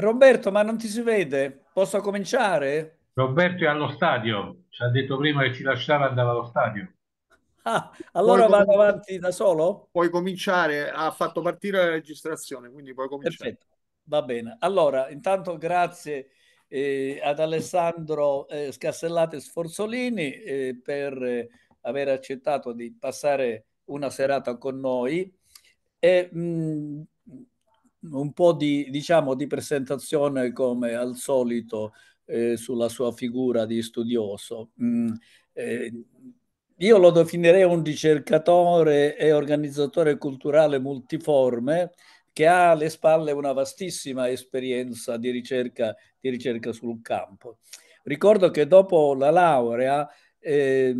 Roberto, ma non ti si vede? Posso cominciare? Roberto è allo stadio, ci ha detto prima che ci lasciava andare allo stadio. Ah, allora puoi vado avanti da solo? Puoi cominciare, ha fatto partire la registrazione, quindi puoi cominciare. Perfetto, va bene. Allora, intanto grazie eh, ad Alessandro eh, Scassellate Sforzolini eh, per eh, aver accettato di passare una serata con noi. E, mh, mm, un po' di, diciamo, di presentazione come al solito eh, sulla sua figura di studioso. Mm, eh, io lo definirei un ricercatore e organizzatore culturale multiforme che ha alle spalle una vastissima esperienza di ricerca, di ricerca sul campo. Ricordo che dopo la laurea eh,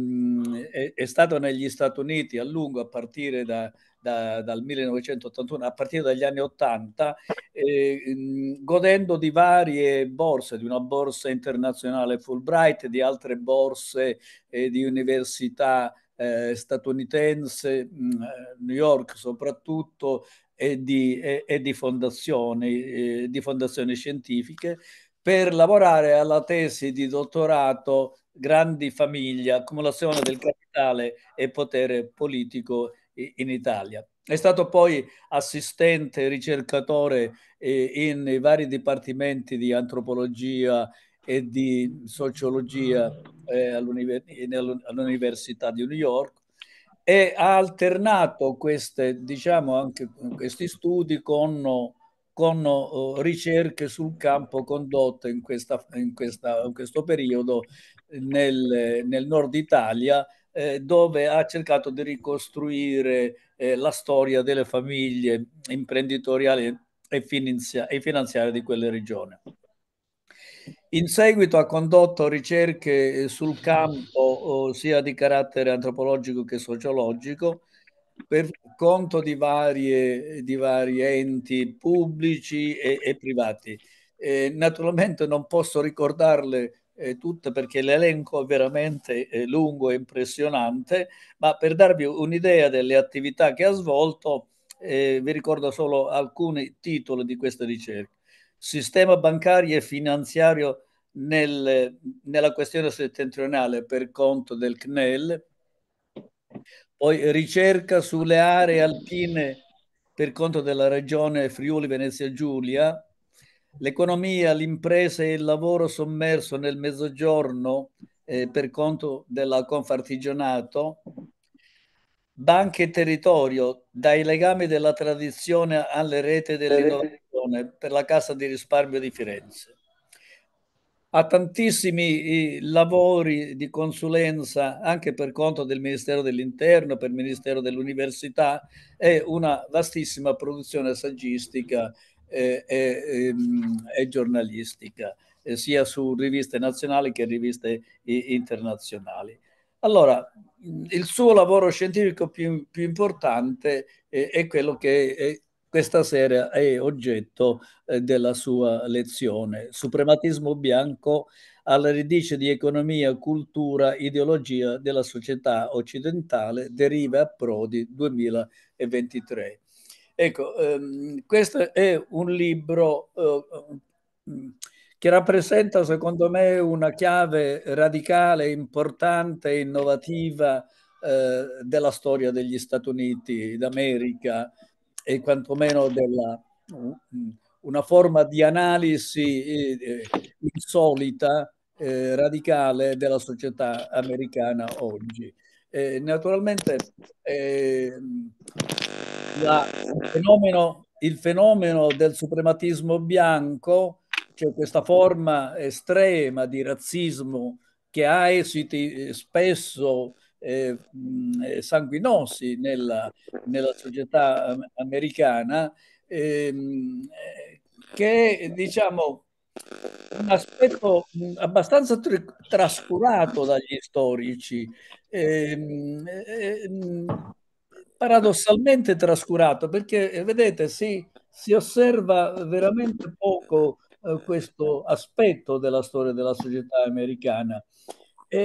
è, è stato negli Stati Uniti a lungo a partire da, da, dal 1981 a partire dagli anni 80, eh, godendo di varie borse, di una borsa internazionale Fulbright, di altre borse eh, di università eh, statunitense, mh, eh, New York soprattutto, e di, e, e di, fondazioni, di fondazioni scientifiche per lavorare alla tesi di dottorato Grandi famiglie, accumulazione del capitale e potere politico in Italia. È stato poi assistente ricercatore eh, in vari dipartimenti di antropologia e di sociologia eh, all'Università di New York e ha alternato queste, diciamo, anche questi studi con, con oh, ricerche sul campo condotte in, questa, in, questa, in questo periodo nel, nel nord Italia eh, dove ha cercato di ricostruire eh, la storia delle famiglie imprenditoriali e, finanzia- e finanziarie di quelle regioni. In seguito ha condotto ricerche eh, sul campo sia di carattere antropologico che sociologico per conto di, varie, di vari enti pubblici e, e privati. Eh, naturalmente non posso ricordarle eh, tutte perché l'elenco è veramente eh, lungo e impressionante, ma per darvi un'idea delle attività che ha svolto, eh, vi ricordo solo alcuni titoli di questa ricerca. Sistema bancario e finanziario nel, nella questione settentrionale per conto del CNEL, poi ricerca sulle aree alpine per conto della regione Friuli Venezia Giulia, l'economia, l'impresa e il lavoro sommerso nel mezzogiorno eh, per conto della Confartigianato, banche e territorio, dai legami della tradizione alle reti dell'innovazione per la Cassa di risparmio di Firenze. Ha tantissimi eh, lavori di consulenza anche per conto del Ministero dell'Interno, per il Ministero dell'Università e una vastissima produzione saggistica e, e, ehm, e giornalistica, eh, sia su riviste nazionali che riviste internazionali. Allora, il suo lavoro scientifico più, più importante è, eh, è, quello che è, questa sera è oggetto eh, della sua lezione, Suprematismo bianco alla radice di economia, cultura, ideologia della società occidentale, deriva a Prodi 2023. Ecco, ehm, questo è un libro eh, mm, che rappresenta secondo me una chiave radicale, importante e innovativa eh, della storia degli Stati Uniti d'America e quantomeno della, mm, una forma di analisi eh, insolita, eh, radicale della società americana oggi. Eh, naturalmente ehm, la, il, fenomeno, il fenomeno del suprematismo bianco, cioè questa forma estrema di razzismo che ha esiti eh, spesso eh, eh, sanguinosi nella, nella, società ehm, americana, ehm, eh, che diciamo un aspetto abbastanza tr- trascurato dagli storici. Ehm, ehm, paradossalmente trascurato, perché eh, vedete si, si osserva veramente poco eh, questo aspetto della storia della società americana. E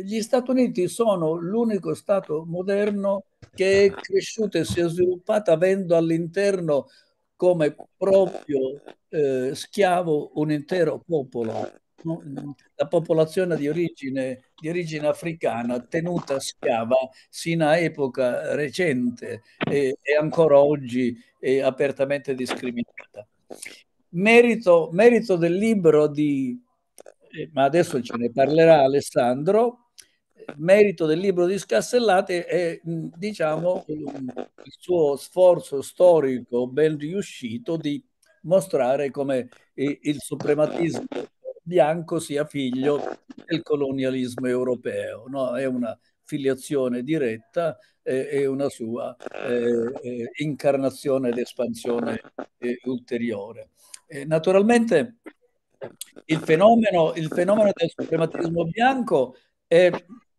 eh, gli Stati Uniti sono l'unico Stato moderno che è cresciuto e si è sviluppato avendo all'interno come proprio eh, schiavo un intero popolo la popolazione di origine, di origine, africana tenuta schiava sino a epoca recente e, e ancora oggi è apertamente discriminata. Merito, merito del libro di, eh, ma adesso ce ne parlerà Alessandro, merito del libro di Scastellate è mm, diciamo, il suo sforzo storico ben riuscito di mostrare come il suprematismo bianco sia figlio del colonialismo europeo, no? è una filiazione diretta eh, e una sua eh, eh, incarnazione ed espansione eh, ulteriore. naturalmente il fenomeno, il fenomeno, del suprematismo bianco è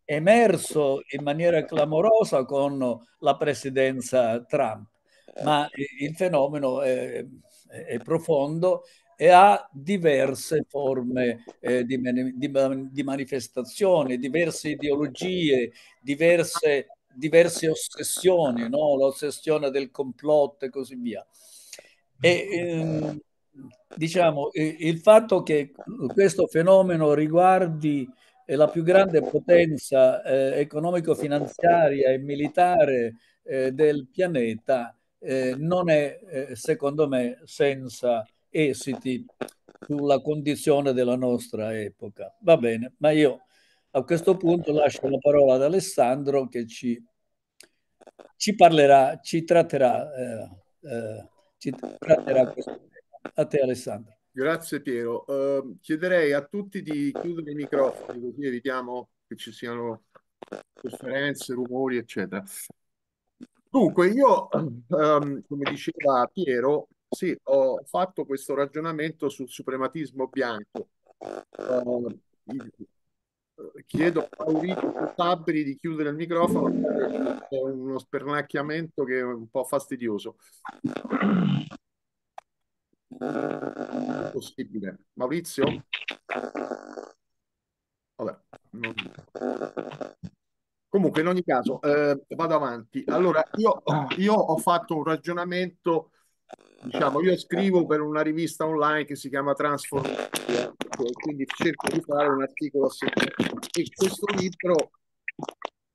emerso in maniera clamorosa con la presidenza Trump, ma il fenomeno è, è profondo e ha diverse forme eh, di, di, di, manifestazione, diverse ideologie, diverse, diverse ossessioni, no? l'ossessione del complotto e così via. E, ehm, diciamo, il fatto che questo fenomeno riguardi eh, la più grande potenza eh, economico-finanziaria e militare eh, del pianeta eh, non è, eh, secondo me, senza esiti sulla condizione della nostra epoca. Va bene, ma io a questo punto lascio la parola ad Alessandro che ci, ci parlerà, ci tratterà, eh, eh, ci tratterà questo tema. A te Alessandro. Grazie Piero. Uh, chiederei a tutti di chiudere i microfoni così evitiamo che ci siano sofferenze, rumori, eccetera. Dunque, io, um, come diceva Piero, sì, ho fatto questo ragionamento sul suprematismo bianco. Uh, chiedo a Maurizio Sabri di chiudere il microfono, è uno spernacchiamento che è un po' fastidioso. È possibile. Maurizio? Vabbè, non... Comunque, in ogni caso, eh, vado avanti. Allora, io, io ho fatto un ragionamento diciamo, io scrivo per una rivista online che si chiama Transform, quindi cerco di fare un articolo a settimana. E questo libro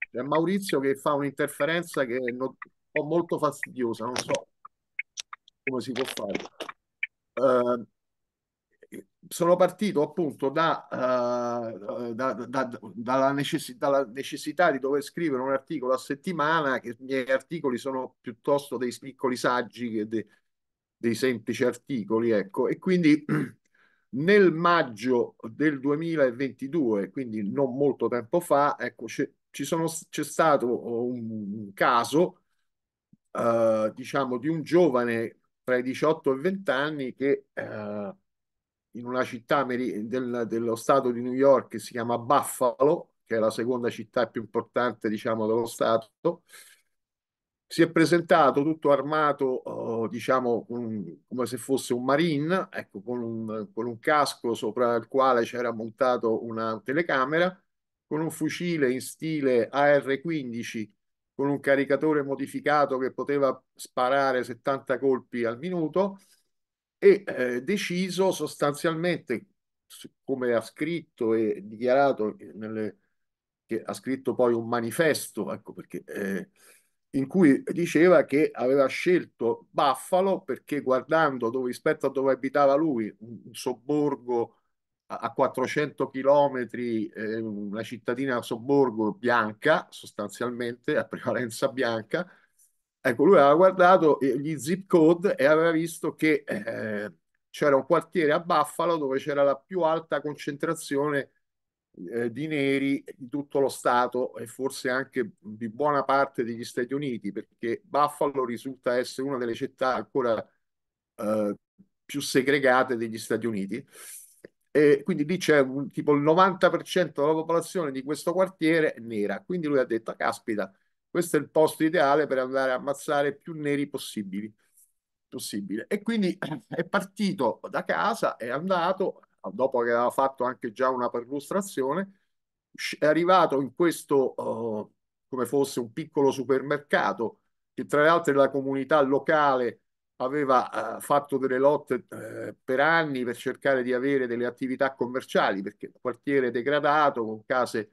c'è Maurizio che fa un'interferenza che è ho molto fastidiosa, non so come si può fare. Uh, sono partito appunto da, uh, da, da, dalla, necess- dalla, necessità di dover scrivere un articolo a settimana, che i miei articoli sono piuttosto dei piccoli saggi che de- dei semplici articoli, ecco, e quindi nel maggio del 2022, quindi non molto tempo fa, ecco, c'è, c'è stato oh, un caso, eh, diciamo, di un giovane tra i 18 e i 20 anni che eh, in una città del, dello stato di New York si chiama Buffalo, che è la seconda città più importante, diciamo, dello stato, si è presentato tutto armato, oh, diciamo, come se fosse un marine, ecco, con un, con un casco sopra il quale c'era montato una telecamera, con un fucile in stile AR-15, con un caricatore modificato che poteva sparare 70 colpi al minuto, e eh, deciso sostanzialmente, come ha scritto e dichiarato, nelle, che ha scritto poi un manifesto, ecco perché... Eh, in cui diceva che aveva scelto Buffalo perché guardando dove, rispetto a dove abitava lui, un, sobborgo a, a 400 chilometri, eh, una cittadina sobborgo bianca sostanzialmente, a prevalenza bianca, ecco lui aveva guardato gli zip code e aveva visto che eh, c'era un quartiere a Buffalo dove c'era la più alta concentrazione eh, di neri di tutto lo Stato e forse anche di buona parte degli Stati Uniti, perché Buffalo risulta essere una delle città ancora eh, più segregate degli Stati Uniti. E quindi lì c'è un, tipo il 90% della popolazione di questo quartiere nera. Quindi lui ha detto, caspita, questo è il posto ideale per andare a ammazzare più neri possibili. Possibile. E quindi è partito da casa, è andato, dopo che aveva fatto anche già una perlustrazione, è arrivato in questo uh, come fosse un piccolo supermercato che tra le altre la comunità locale aveva uh, fatto delle lotte uh, per anni per cercare di avere delle attività commerciali perché il quartiere degradato con case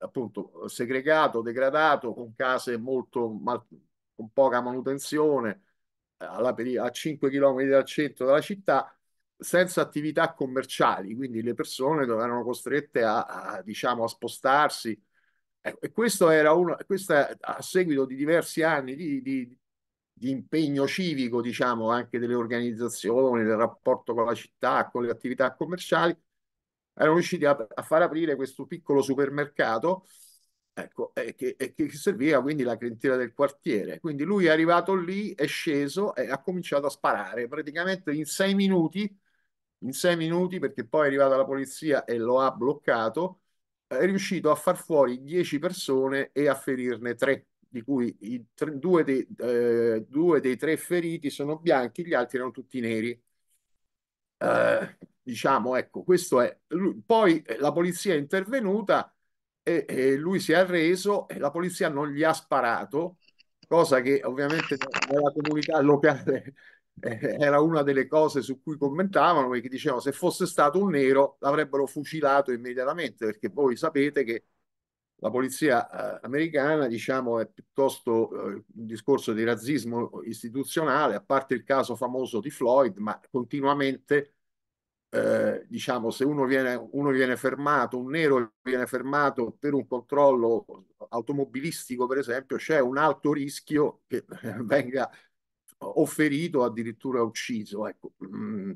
appunto segregato, degradato, con case molto mal, con poca manutenzione alla, a 5 km dal centro della città senza attività commerciali, quindi le persone erano costrette a, a, diciamo, a spostarsi. E questo era uno, questa, a seguito di diversi anni di, di, di, impegno civico, diciamo, anche delle organizzazioni, del rapporto con la città, con le attività commerciali, erano riusciti a, a far aprire questo piccolo supermercato ecco, e che, e che serviva quindi la clientela del quartiere. Quindi lui è arrivato lì, è sceso e ha cominciato a sparare. Praticamente in sei minuti in sei minuti, perché poi è arrivata la polizia e lo ha bloccato, è riuscito a far fuori dieci persone e a ferirne tre, di cui tre, due, dei, eh, due, dei, tre feriti sono bianchi, gli altri erano tutti neri. Eh, diciamo, ecco, questo è. Poi eh, la polizia è intervenuta e, e lui si è arreso e la polizia non gli ha sparato, cosa che ovviamente nella comunità locale eh, era una delle cose su cui commentavano perché dicevano se fosse stato un nero l'avrebbero fucilato immediatamente perché voi sapete che la polizia eh, americana diciamo è piuttosto eh, un discorso di razzismo istituzionale a parte il caso famoso di Floyd ma continuamente eh, diciamo se uno viene, uno viene fermato un nero viene fermato per un controllo automobilistico per esempio c'è un alto rischio che venga o ferito addirittura ucciso. Ecco. Mm.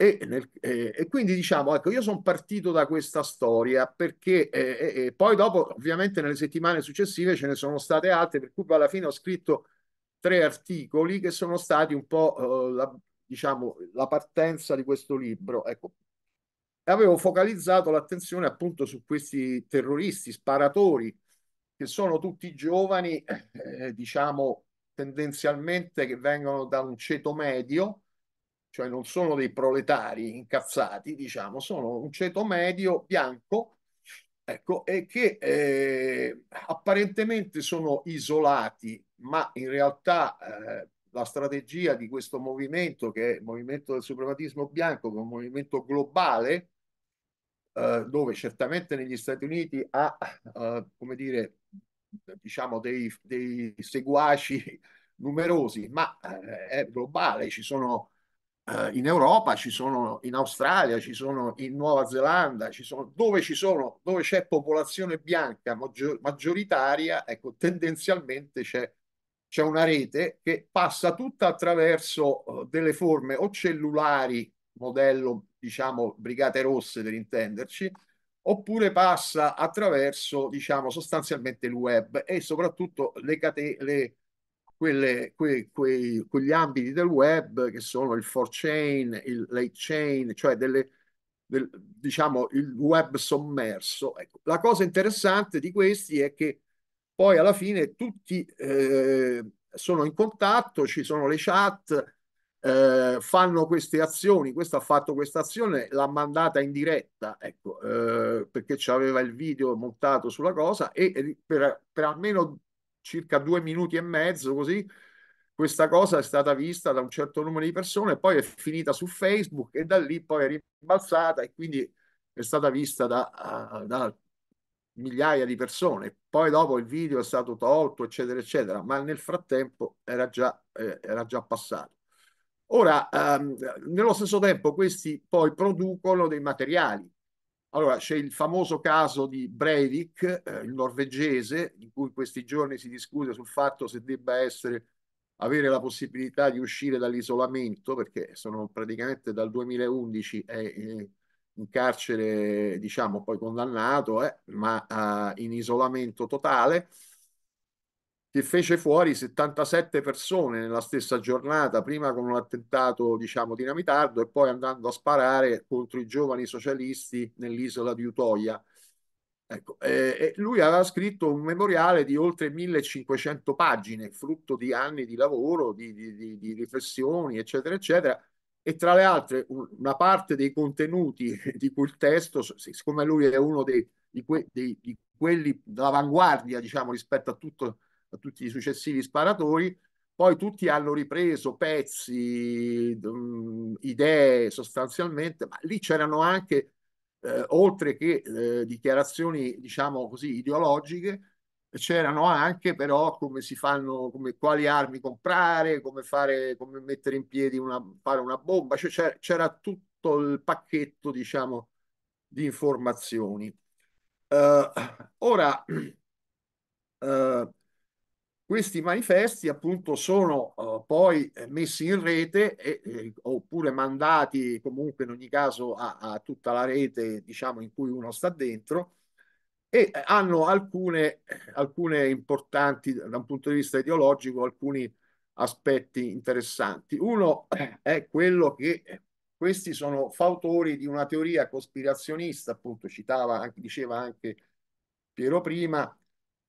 E, nel, e, e, quindi diciamo, ecco, io sono partito da questa storia perché e, eh, poi dopo, ovviamente, nelle settimane successive ce ne sono state altre, per cui alla fine ho scritto tre articoli che sono stati un po' eh, la, diciamo, la partenza di questo libro. Ecco, avevo focalizzato l'attenzione appunto su questi terroristi, sparatori, che sono tutti giovani, eh, diciamo, tendenzialmente che vengono da un ceto medio, cioè non sono dei proletari incazzati, diciamo, sono un ceto medio bianco, ecco, e che eh, apparentemente sono isolati, ma in realtà eh, la strategia di questo movimento, che è il movimento del suprematismo bianco, che è un movimento globale, eh, dove certamente negli Stati Uniti ha, eh, come dire, diciamo, dei, dei seguaci numerosi, ma eh, è globale, ci sono eh, in Europa, ci sono in Australia, ci sono in Nuova Zelanda, ci sono, dove, ci sono, dove c'è popolazione bianca maggioritaria, ecco, tendenzialmente c'è, c'è una rete che passa tutta attraverso eh, delle forme o cellulari, modello diciamo brigate rosse per intenderci, oppure passa attraverso, diciamo, sostanzialmente il web e soprattutto le catene, quelle, que, que, quegli ambiti del web che sono il 4chain, il late chain, cioè delle, del, diciamo, il web sommerso. Ecco. La cosa interessante di questi è che poi alla fine tutti eh, sono in contatto, ci sono le chat, eh, fanno queste azioni, questo ha fatto questa azione, l'ha mandata in diretta, ecco, eh, perché aveva il video montato sulla cosa e, per, per, almeno circa due minuti e mezzo così questa cosa è stata vista da un certo numero di persone, poi è finita su Facebook e da lì poi è rimbalzata e quindi è stata vista da, da migliaia di persone. Poi dopo il video è stato tolto, eccetera, eccetera, ma nel frattempo era già, eh, era già passato. Ora, ehm, nello stesso tempo, questi poi producono dei materiali. Allora, c'è il famoso caso di Breivik, eh, il norvegese, in cui in questi giorni si discute sul fatto se debba essere, avere la possibilità di uscire dall'isolamento, perché sono praticamente dal 2011 è, eh, in carcere, diciamo, poi condannato, eh, ma eh, in isolamento totale che fece fuori 77 persone nella stessa giornata, prima con un attentato diciamo dinamitardo e poi andando a sparare contro i giovani socialisti nell'isola di Utoia. Ecco, eh, lui aveva scritto un memoriale di oltre 1500 pagine, frutto di anni di lavoro, di, di, di riflessioni, eccetera, eccetera. E tra le altre, una parte dei contenuti di quel testo, siccome lui è uno dei, di, que, dei, di quelli d'avanguardia, diciamo, rispetto a tutto a tutti i successivi sparatori, poi tutti hanno ripreso pezzi, mm, idee sostanzialmente, ma lì c'erano anche, eh, oltre che eh, dichiarazioni, diciamo così, ideologiche, c'erano anche però come si fanno, come, quali armi comprare, come, fare, come mettere in piedi una, una bomba, cioè c'era, tutto il pacchetto, diciamo, di informazioni. Uh, ora, uh, Questi manifesti appunto sono uh, poi eh, messi in rete e, eh, oppure mandati comunque in ogni caso a, a, tutta la rete diciamo in cui uno sta dentro e eh, hanno alcune, alcune importanti da un punto di vista ideologico alcuni aspetti interessanti. Uno è quello che questi sono fautori di una teoria cospirazionista appunto citava, anche, diceva anche Piero prima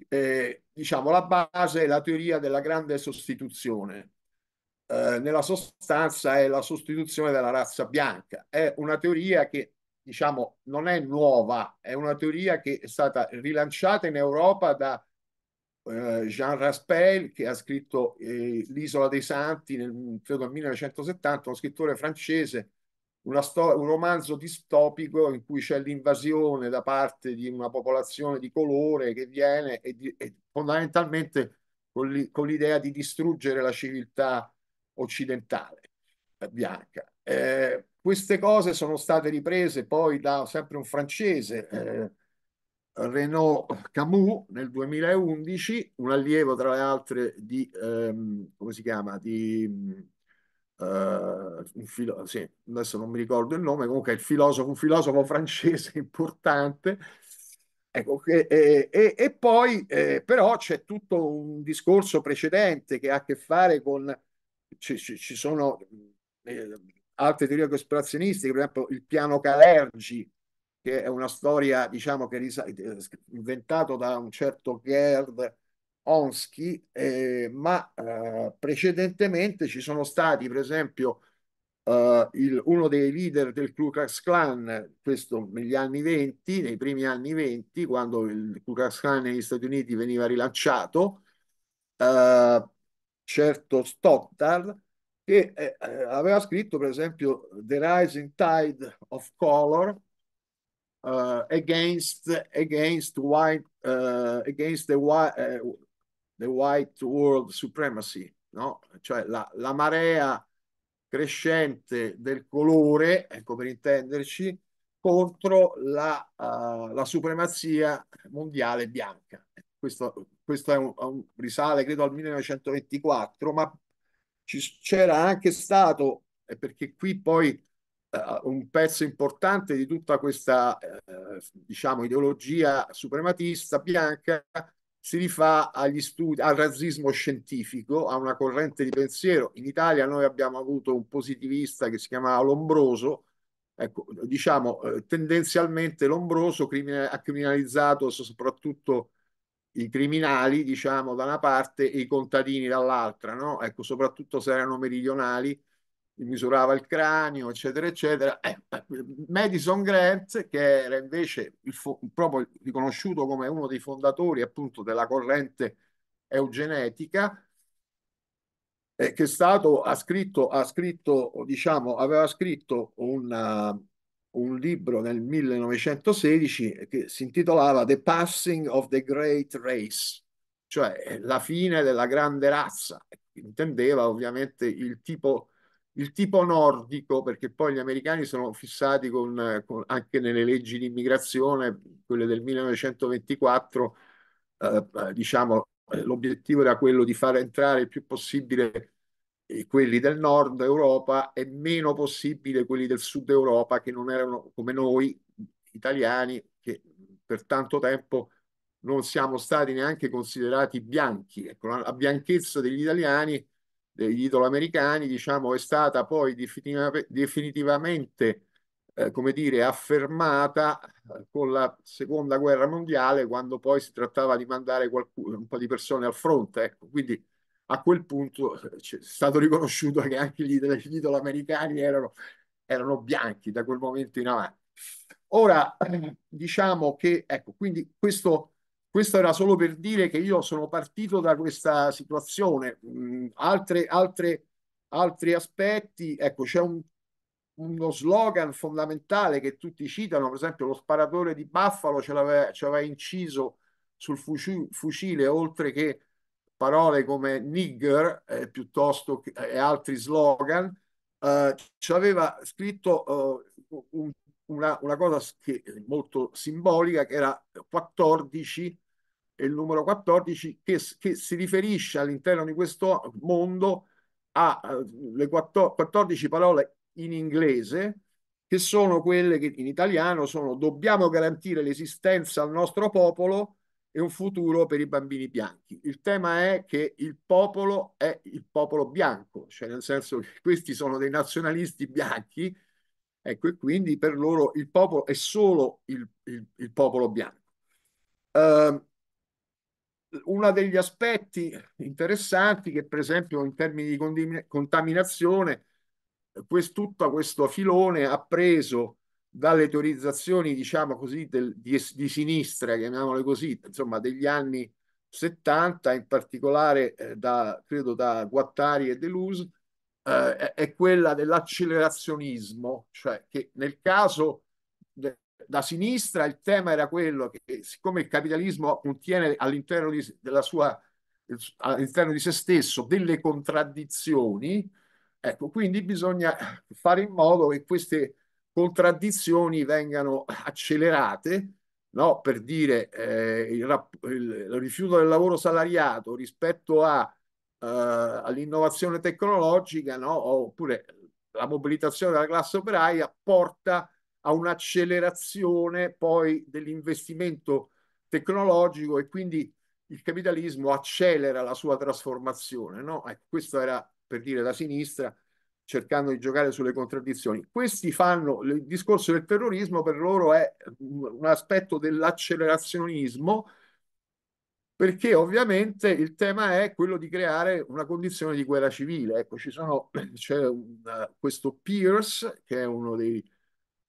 eh, diciamo, la base è la teoria della grande sostituzione. Eh, nella sostanza è la sostituzione della razza bianca. È una teoria che, diciamo, non è nuova, è una teoria che è stata rilanciata in Europa da eh, Jean Raspail che ha scritto eh, L'Isola dei Santi nel credo, 1970, uno scrittore francese Sto- un romanzo distopico in cui c'è l'invasione da parte di una popolazione di colore che viene e, di- e fondamentalmente con, l'idea di distruggere la civiltà occidentale eh, bianca. Eh, queste cose sono state riprese poi da sempre un francese, eh, Renaud Camus, nel 2011, un allievo tra le altre di, ehm, come si chiama, di eh, un filo- sì, adesso non mi ricordo il nome, comunque è il filosofo, un filosofo francese importante. Ecco, e, e, e, poi eh, però c'è tutto un discorso precedente che ha a che fare con, ci, ci, ci sono eh, altre teorie cospirazionistiche, per esempio il piano Calergi, che è una storia diciamo che è eh, inventato da un certo Gerd Onsky, eh, ma eh, precedentemente ci sono stati, per esempio, eh, il, uno dei leader del Ku Klux Klan, questo negli anni 20, nei primi anni 20, quando il Ku Klux Klan negli Stati Uniti veniva rilanciato, eh, certo Stoddard, che eh, eh, aveva scritto, per esempio, The Rising Tide of Color, against against white uh, against the white uh, the white world supremacy, no? cioè la, la marea crescente del colore, ecco per intenderci, contro la, uh, la supremazia mondiale bianca. Questo, questo è un, un, risale credo al 1924, ma c'era anche stato, perché qui poi uh, un pezzo importante di tutta questa uh, diciamo, ideologia suprematista bianca si rifà agli studi, al razzismo scientifico, a una corrente di pensiero. In Italia noi abbiamo avuto un positivista che si chiamava Lombroso, ecco, diciamo eh, tendenzialmente Lombroso crimine- ha criminalizzato soprattutto i criminali, diciamo, da una parte e i contadini dall'altra, no? ecco, soprattutto se erano meridionali misurava il cranio, eccetera, eccetera. Eh, Madison Grant, che era invece proprio riconosciuto come uno dei fondatori appunto della corrente eugenetica, eh, che è stato, ha scritto, ha scritto, diciamo, aveva scritto una, un libro nel 1916 che si intitolava The Passing of the Great Race, cioè eh, la fine della grande razza. Intendeva ovviamente il tipo di il tipo nordico, perché poi gli americani sono fissati con, con, anche nelle leggi di immigrazione, quelle del 1924, eh, diciamo, eh, l'obiettivo era quello di far entrare il più possibile eh, quelli del nord Europa e meno possibile quelli del sud Europa che non erano come noi italiani che per tanto tempo non siamo stati neanche considerati bianchi. Ecco, la bianchezza degli italiani degli italoamericani, diciamo, è stata poi definitiva, definitivamente, eh, come dire, affermata eh, con la seconda guerra mondiale, quando poi si trattava di mandare qualcuno, un po' di persone al fronte. Ecco. Quindi a quel punto eh, è stato riconosciuto che anche gli, gli americani erano, erano bianchi da quel momento in avanti. Ora, diciamo che, ecco, quindi questo questo era solo per dire che io sono partito da questa situazione. Mm, altre, altre, altri aspetti, ecco, c'è un, uno slogan fondamentale che tutti citano, per esempio lo sparatore di Buffalo ce l'aveva inciso sul fucile, fucile oltre che parole come nigger eh, piuttosto che eh, altri slogan, eh, ci aveva scritto eh, un una, una cosa che eh, molto simbolica, che era 14, il numero 14, che, che si riferisce all'interno di questo mondo alle eh, 14 parole in inglese, che sono quelle che in italiano sono dobbiamo garantire l'esistenza al nostro popolo e un futuro per i bambini bianchi. Il tema è che il popolo è il popolo bianco, cioè nel senso che questi sono dei nazionalisti bianchi Ecco, e quindi per loro il popolo è solo il, il, il popolo bianco. Uh, uno degli aspetti interessanti che, per esempio, in termini di contaminazione, quest, tutto questo filone ha preso dalle teorizzazioni, diciamo così, del, di, di, sinistra, chiamiamole così, insomma, degli anni 70, in particolare eh, da, credo da Guattari e Deluse, eh, è, quella dell'accelerazionismo, cioè che nel caso de, da sinistra il tema era quello che siccome il capitalismo contiene all'interno di, della sua, all'interno di se stesso delle contraddizioni, ecco, quindi bisogna fare in modo che queste contraddizioni vengano accelerate, no? per dire eh, il, il, il rifiuto del lavoro salariato rispetto a eh, all'innovazione tecnologica, no? oppure la mobilitazione della classe operaia porta a un'accelerazione poi dell'investimento tecnologico e quindi il capitalismo accelera la sua trasformazione. No? Ecco, questo era per dire da sinistra, cercando di giocare sulle contraddizioni. Questi fanno il discorso del terrorismo, per loro è un aspetto dell'accelerazionismo perché ovviamente il tema è quello di creare una condizione di guerra civile. Ecco, ci sono, c'è una, questo Pierce, che è uno dei,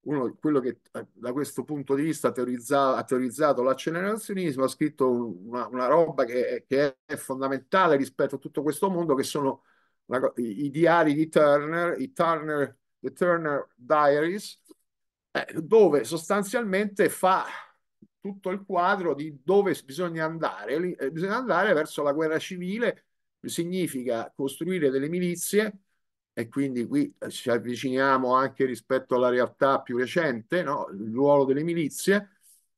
uno, quello che da questo punto di vista teorizza, ha teorizzato l'accelerazionismo, ha scritto una, una roba che, che, è fondamentale rispetto a tutto questo mondo, che sono la, i, i, diari di Turner, i Turner, The Turner Diaries, eh, dove sostanzialmente fa tutto il quadro di dove bisogna andare. Eh, bisogna andare verso la guerra civile, significa costruire delle milizie e quindi qui eh, ci avviciniamo anche rispetto alla realtà più recente, no? il ruolo delle milizie,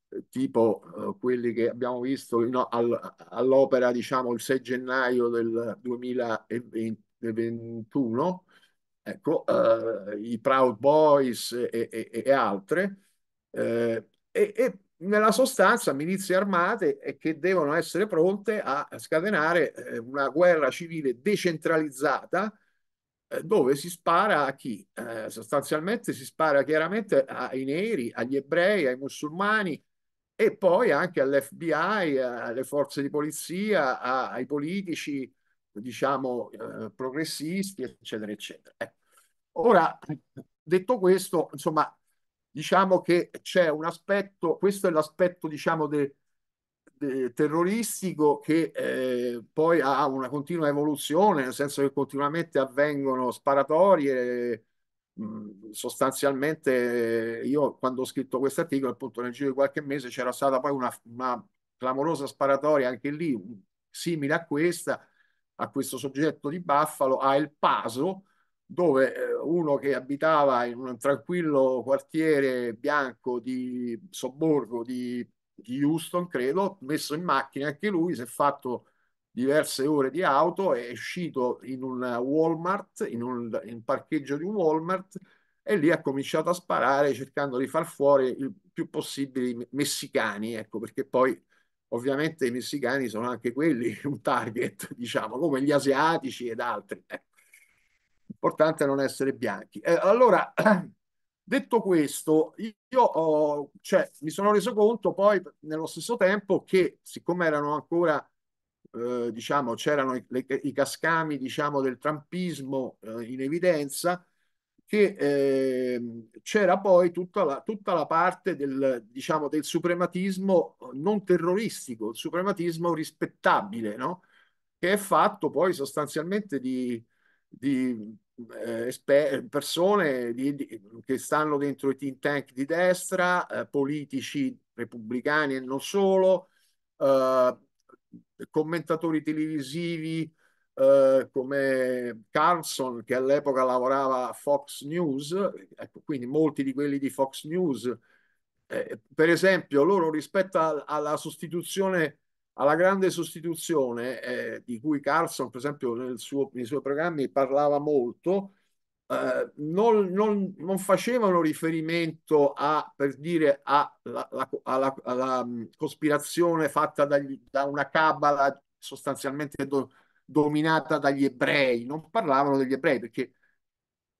eh, tipo quelli che abbiamo visto no, all'opera diciamo il 6 gennaio del 2021, ecco, eh, i Proud Boys e, e, e altre. Eh, e, e, nella sostanza milizie armate che devono essere pronte a scatenare eh, una guerra civile decentralizzata eh, dove si spara a chi? Eh, sostanzialmente si spara chiaramente ai neri, agli ebrei, ai musulmani e poi anche all'FBI, alle forze di polizia, ai politici, diciamo, progressisti, eccetera, eccetera. Ecco. Ora, detto questo, insomma, diciamo che c'è un aspetto, questo è l'aspetto diciamo de, de, terroristico che eh, poi ha una continua evoluzione, nel senso che continuamente avvengono sparatorie, mh, sostanzialmente io quando ho scritto questo articolo appunto nel giro di qualche mese c'era stata poi una, una clamorosa sparatoria anche lì simile a questa a questo soggetto di Buffalo a El Paso dove eh, uno che abitava in un tranquillo quartiere bianco di sobborgo di, di Houston, credo, messo in macchina anche lui, si è fatto diverse ore di auto, è uscito in un Walmart, in un, in un parcheggio di Walmart e lì ha cominciato a sparare cercando di far fuori il più possibile i messicani, ecco perché poi ovviamente i messicani sono anche quelli un target, diciamo, come gli asiatici ed altri. Ecco. Importante non essere bianchi. Eh, allora, detto questo, io ho, cioè, mi sono reso conto poi nello stesso tempo che siccome erano ancora, eh, diciamo, c'erano i, le, i, cascami, diciamo, del trampismo eh, in evidenza, che eh, c'era poi tutta la, tutta la parte del, diciamo, del suprematismo eh, non terroristico, il suprematismo rispettabile, no? che è fatto poi sostanzialmente di, di eh, persone di, di, che stanno dentro i think tank di destra, eh, politici repubblicani e non solo, eh, commentatori televisivi eh, come Carlson che all'epoca lavorava a Fox News, ecco, quindi molti di quelli di Fox News, eh, per esempio, loro rispetto a, alla sostituzione alla grande sostituzione eh, di cui Carlson, per esempio, suo, nei suoi programmi parlava molto, eh, non, non, non, facevano riferimento a, per dire, a la, alla, alla, mm, cospirazione fatta dagli, da una cabala sostanzialmente do, dominata dagli ebrei, non parlavano degli ebrei perché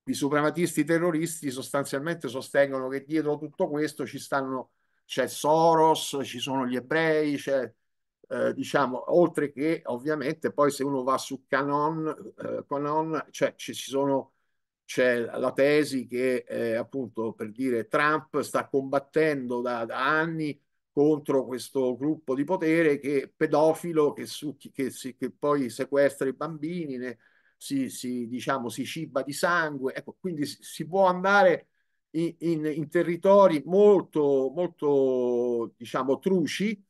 i suprematisti terroristi sostanzialmente sostengono che dietro tutto questo ci stanno, c'è Soros, ci sono gli ebrei, c'è eh, diciamo, oltre che ovviamente poi se uno va su Canon, eh, Canon cioè ci sono c'è la tesi che eh, appunto per dire Trump sta combattendo da, da, anni contro questo gruppo di potere che è pedofilo che, su, che, si, che poi sequestra i bambini, ne, si, si, diciamo, si ciba di sangue. Ecco, quindi si, si può andare in, in, in territori molto, molto diciamo, truci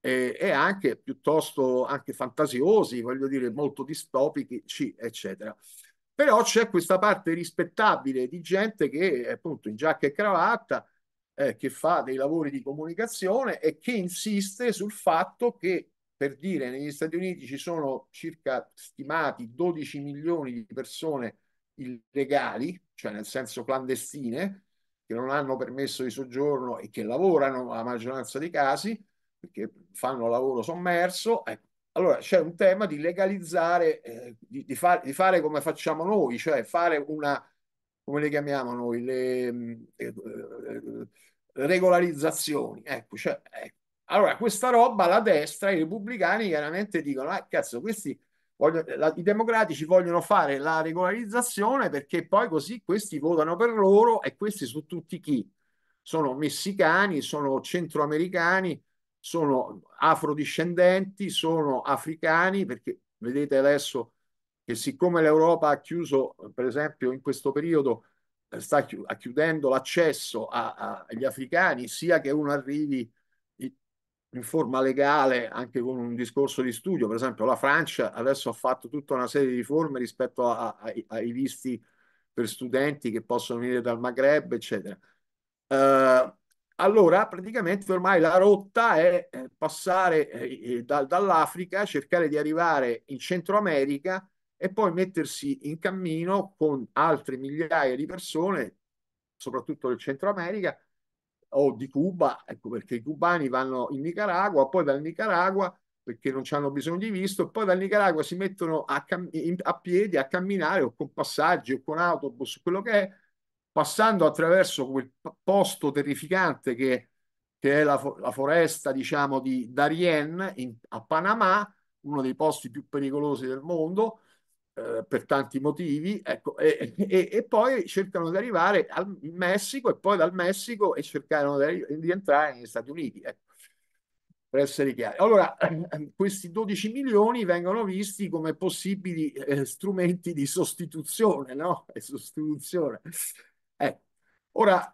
e, e anche piuttosto anche fantasiosi, voglio dire, molto distopici, eccetera. Però c'è questa parte rispettabile di gente che appunto in giacca e cravatta eh, che fa dei lavori di comunicazione e che insiste sul fatto che, per dire, negli Stati Uniti ci sono circa stimati 12 milioni di persone illegali, cioè nel senso clandestine, che non hanno permesso di soggiorno e che lavorano, la maggioranza dei casi, perché fanno lavoro sommerso. Ecco. Allora c'è un tema di legalizzare, eh, di, di, far, di, fare come facciamo noi, cioè fare una, come le chiamiamo noi, le mm, eh, eh, regolarizzazioni. Ecco, cioè, ecco. Allora questa roba la destra, i repubblicani chiaramente dicono, ah cazzo, questi... Voglio, la, I democratici vogliono fare la regolarizzazione perché poi così questi votano per loro e questi su tutti chi? Sono messicani, sono centroamericani, sono afrodiscendenti, sono africani, perché vedete adesso che siccome l'Europa ha chiuso, per esempio in questo periodo, eh, sta chiudendo l'accesso agli africani, sia che uno arrivi in forma legale anche con un discorso di studio. Per esempio, la Francia adesso ha fatto tutta una serie di riforme rispetto a, a, ai visti per studenti che possono venire dal Maghreb, eccetera. Uh, allora, praticamente ormai la rotta è eh, passare eh, dall'Africa, cercare di arrivare in Centro America e poi mettersi in cammino con altre migliaia di persone, soprattutto del Centro America o di Cuba, ecco perché i cubani vanno in Nicaragua, poi dal Nicaragua perché non hanno bisogno di visto, poi dal Nicaragua si mettono a, cam- a piedi a camminare o con passaggi o con autobus, quello che è, passando attraverso quel posto terrificante che, che è la, la, foresta, diciamo, di Darien in, a Panama, uno dei posti più pericolosi del mondo eh, per tanti motivi, ecco, e, e, e, poi cercano di arrivare al Messico e poi dal Messico e cercano di, di entrare negli Stati Uniti. Ecco per essere chiari. Allora, questi 12 milioni vengono visti come possibili eh, strumenti di sostituzione, no? E sostituzione. Ecco. Ora,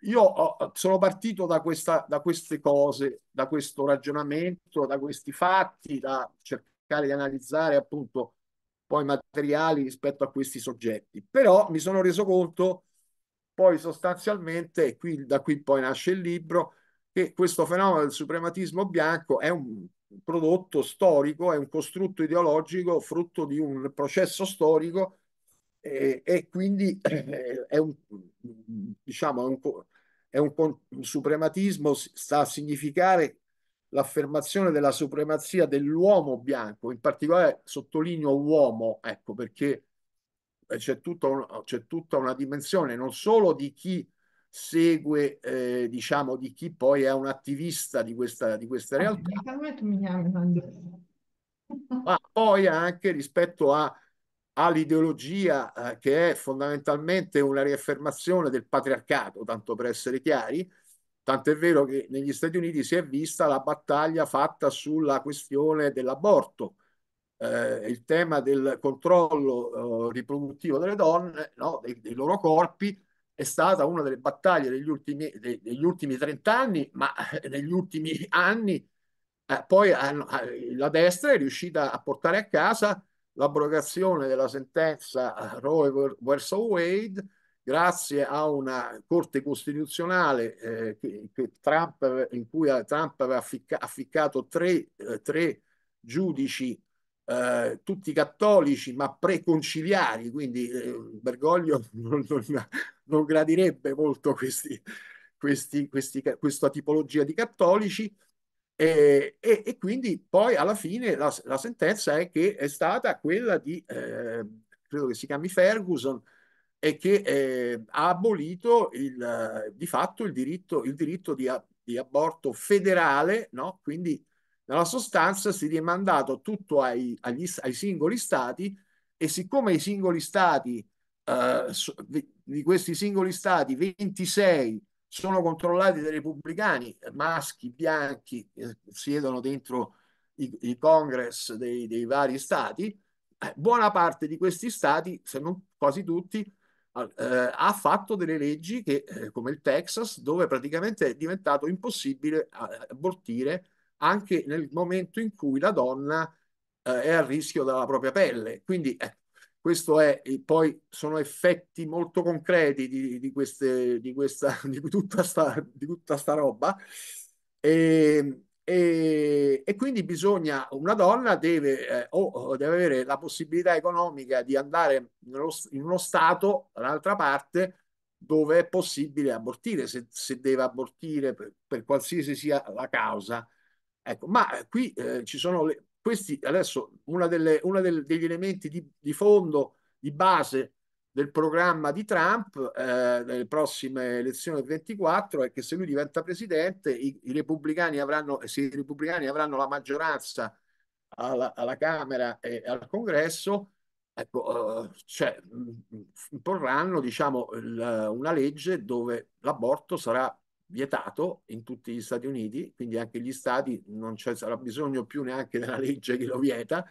io ho, sono partito da, questa, da queste cose, da questo ragionamento, da questi fatti, da cercare di analizzare appunto poi materiali rispetto a questi soggetti. Però mi sono reso conto poi sostanzialmente, qui, da qui poi nasce il libro, che questo fenomeno del suprematismo bianco è un prodotto storico, è un costrutto ideologico frutto di un processo storico e, e quindi è un, diciamo, un, è un, un suprematismo, sta a significare l'affermazione della supremazia dell'uomo bianco, in particolare sottolineo uomo, ecco perché eh, c'è tutta, un, c'è tutta una dimensione non solo di chi segue, eh, diciamo, di chi poi è un attivista di questa, di questa realtà, ma poi anche rispetto a all'ideologia eh, che è fondamentalmente una riaffermazione del patriarcato, tanto per essere chiari, tant'è vero che negli Stati Uniti si è vista la battaglia fatta sulla questione dell'aborto, eh, il tema del controllo eh, riproduttivo delle donne, no, dei, dei, loro corpi, è stata una delle battaglie degli ultimi, de, degli ultimi 30 anni, ma eh, negli ultimi anni eh, poi eh, la destra è riuscita a portare a casa l'abrogazione della sentenza Roe vs. Wade grazie a una Corte Costituzionale eh, che, Trump, in cui Trump aveva afficca, afficcato tre, eh, tre giudici, eh, tutti cattolici ma preconciliari, quindi eh, Bergoglio non, non, non, gradirebbe molto questi, questi, questi, questa tipologia di cattolici, e, e, e, quindi poi alla fine la, la, sentenza è che è stata quella di, eh, credo che si chiami Ferguson, e che eh, ha abolito il, di fatto il diritto, il diritto di, di, aborto federale, no? quindi nella sostanza si è rimandato tutto ai, agli, ai, singoli stati e siccome i singoli stati, eh, di questi singoli stati, 26 sono controllati dai repubblicani, maschi, bianchi, eh, siedono dentro i, i congress dei, dei vari stati, eh, buona parte di questi stati, se non quasi tutti, eh, ha fatto delle leggi che, eh, come il Texas, dove praticamente è diventato impossibile eh, abortire anche nel momento in cui la donna è a rischio della propria pelle. Quindi eh, questo è, e poi sono effetti molto concreti di, di, queste, di, questa, di, tutta, sta, di tutta sta roba. E, ehm, e, e, quindi bisogna, una donna deve, eh, o, deve avere la possibilità economica di andare nello, in uno Stato, dall'altra parte, dove è possibile abortire, se, se deve abortire per, per, qualsiasi sia la causa. Ecco, ma qui eh, ci sono le, questi adesso uno degli elementi di, di, fondo, di base del programma di Trump eh, nelle prossime elezioni del 24 è che se lui diventa presidente i, i repubblicani avranno, se i repubblicani avranno la maggioranza alla, alla Camera e al Congresso, ecco, uh, cioè, imporranno mm, mm, diciamo, il, una legge dove l'aborto sarà vietato in tutti gli Stati Uniti, quindi anche gli stati non ci sarà bisogno più neanche della legge che lo vieta,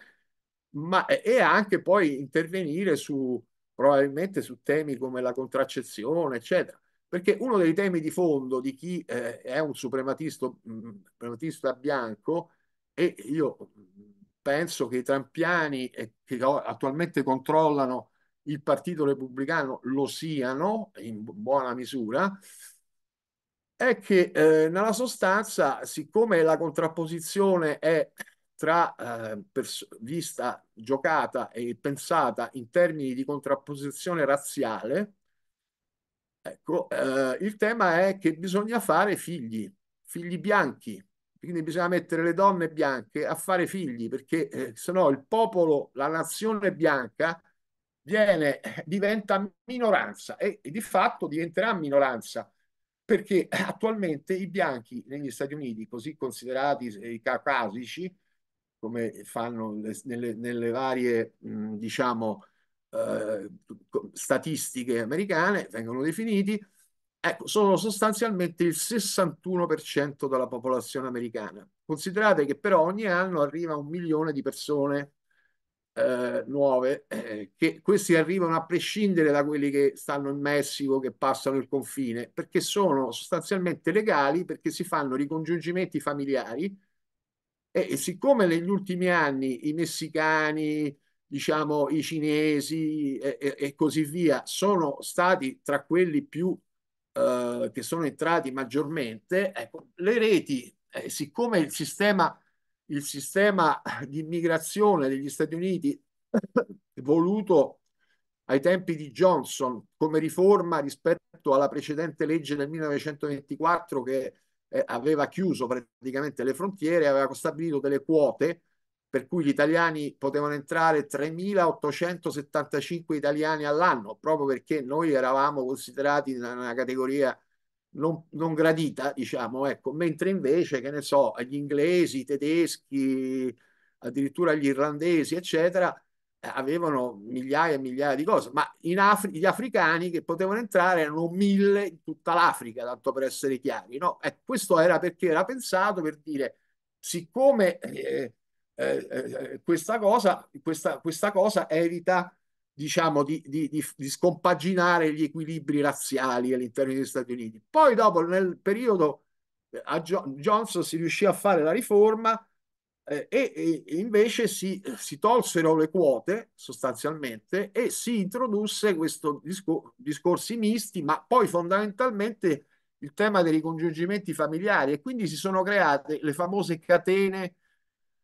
ma e anche poi intervenire su probabilmente su temi come la contraccezione, eccetera. Perché uno dei temi di fondo di chi eh, è un suprematista, mm, suprematista bianco, e io mm, penso che i trampiani eh, che attualmente controllano il Partito Repubblicano lo siano in buona misura, è che eh, nella sostanza, siccome la contrapposizione è tra eh, vista, giocata e pensata in termini di contrapposizione razziale, ecco, eh, il tema è che bisogna fare figli, figli bianchi. Quindi bisogna mettere le donne bianche a fare figli, perché eh, se il popolo, la nazione bianca viene, eh, diventa minoranza e, e di fatto diventerà minoranza perché attualmente i bianchi negli Stati Uniti, così considerati eh, i caucasici, come fanno le, nelle, nelle, varie, mh, diciamo, eh, statistiche americane, vengono definiti, ecco, sono sostanzialmente il 61% della popolazione americana. Considerate che però ogni anno arriva un milione di persone eh, nuove, eh, che questi arrivano a prescindere da quelli che stanno in Messico, che passano il confine, perché sono sostanzialmente legali, perché si fanno ricongiungimenti familiari e, e siccome negli ultimi anni i messicani, diciamo i cinesi e, e, e così via sono stati tra quelli più eh, che sono entrati maggiormente, ecco, le reti, eh, siccome il sistema il sistema di immigrazione degli Stati Uniti voluto ai tempi di Johnson come riforma rispetto alla precedente legge del 1924 che eh, aveva chiuso praticamente le frontiere, aveva stabilito delle quote per cui gli italiani potevano entrare 3.875 italiani all'anno, proprio perché noi eravamo considerati in una categoria non, non, gradita, diciamo, ecco, mentre invece, che ne so, gli inglesi, i tedeschi, addirittura gli irlandesi, eccetera, eh, avevano migliaia e migliaia di cose, ma in Afri- gli africani che potevano entrare erano mille in tutta l'Africa, tanto per essere chiari, no? E eh, questo era perché era pensato per dire, siccome eh, eh, eh questa, cosa, questa, questa cosa evita diciamo, di, di, di, di, scompaginare gli equilibri razziali all'interno degli Stati Uniti. Poi dopo, nel periodo, eh, a Johnson si riuscì a fare la riforma eh, e, e, invece si, si, tolsero le quote sostanzialmente e si introdusse questo discor- discorsi misti, ma poi fondamentalmente il tema dei ricongiungimenti familiari e quindi si sono create le famose catene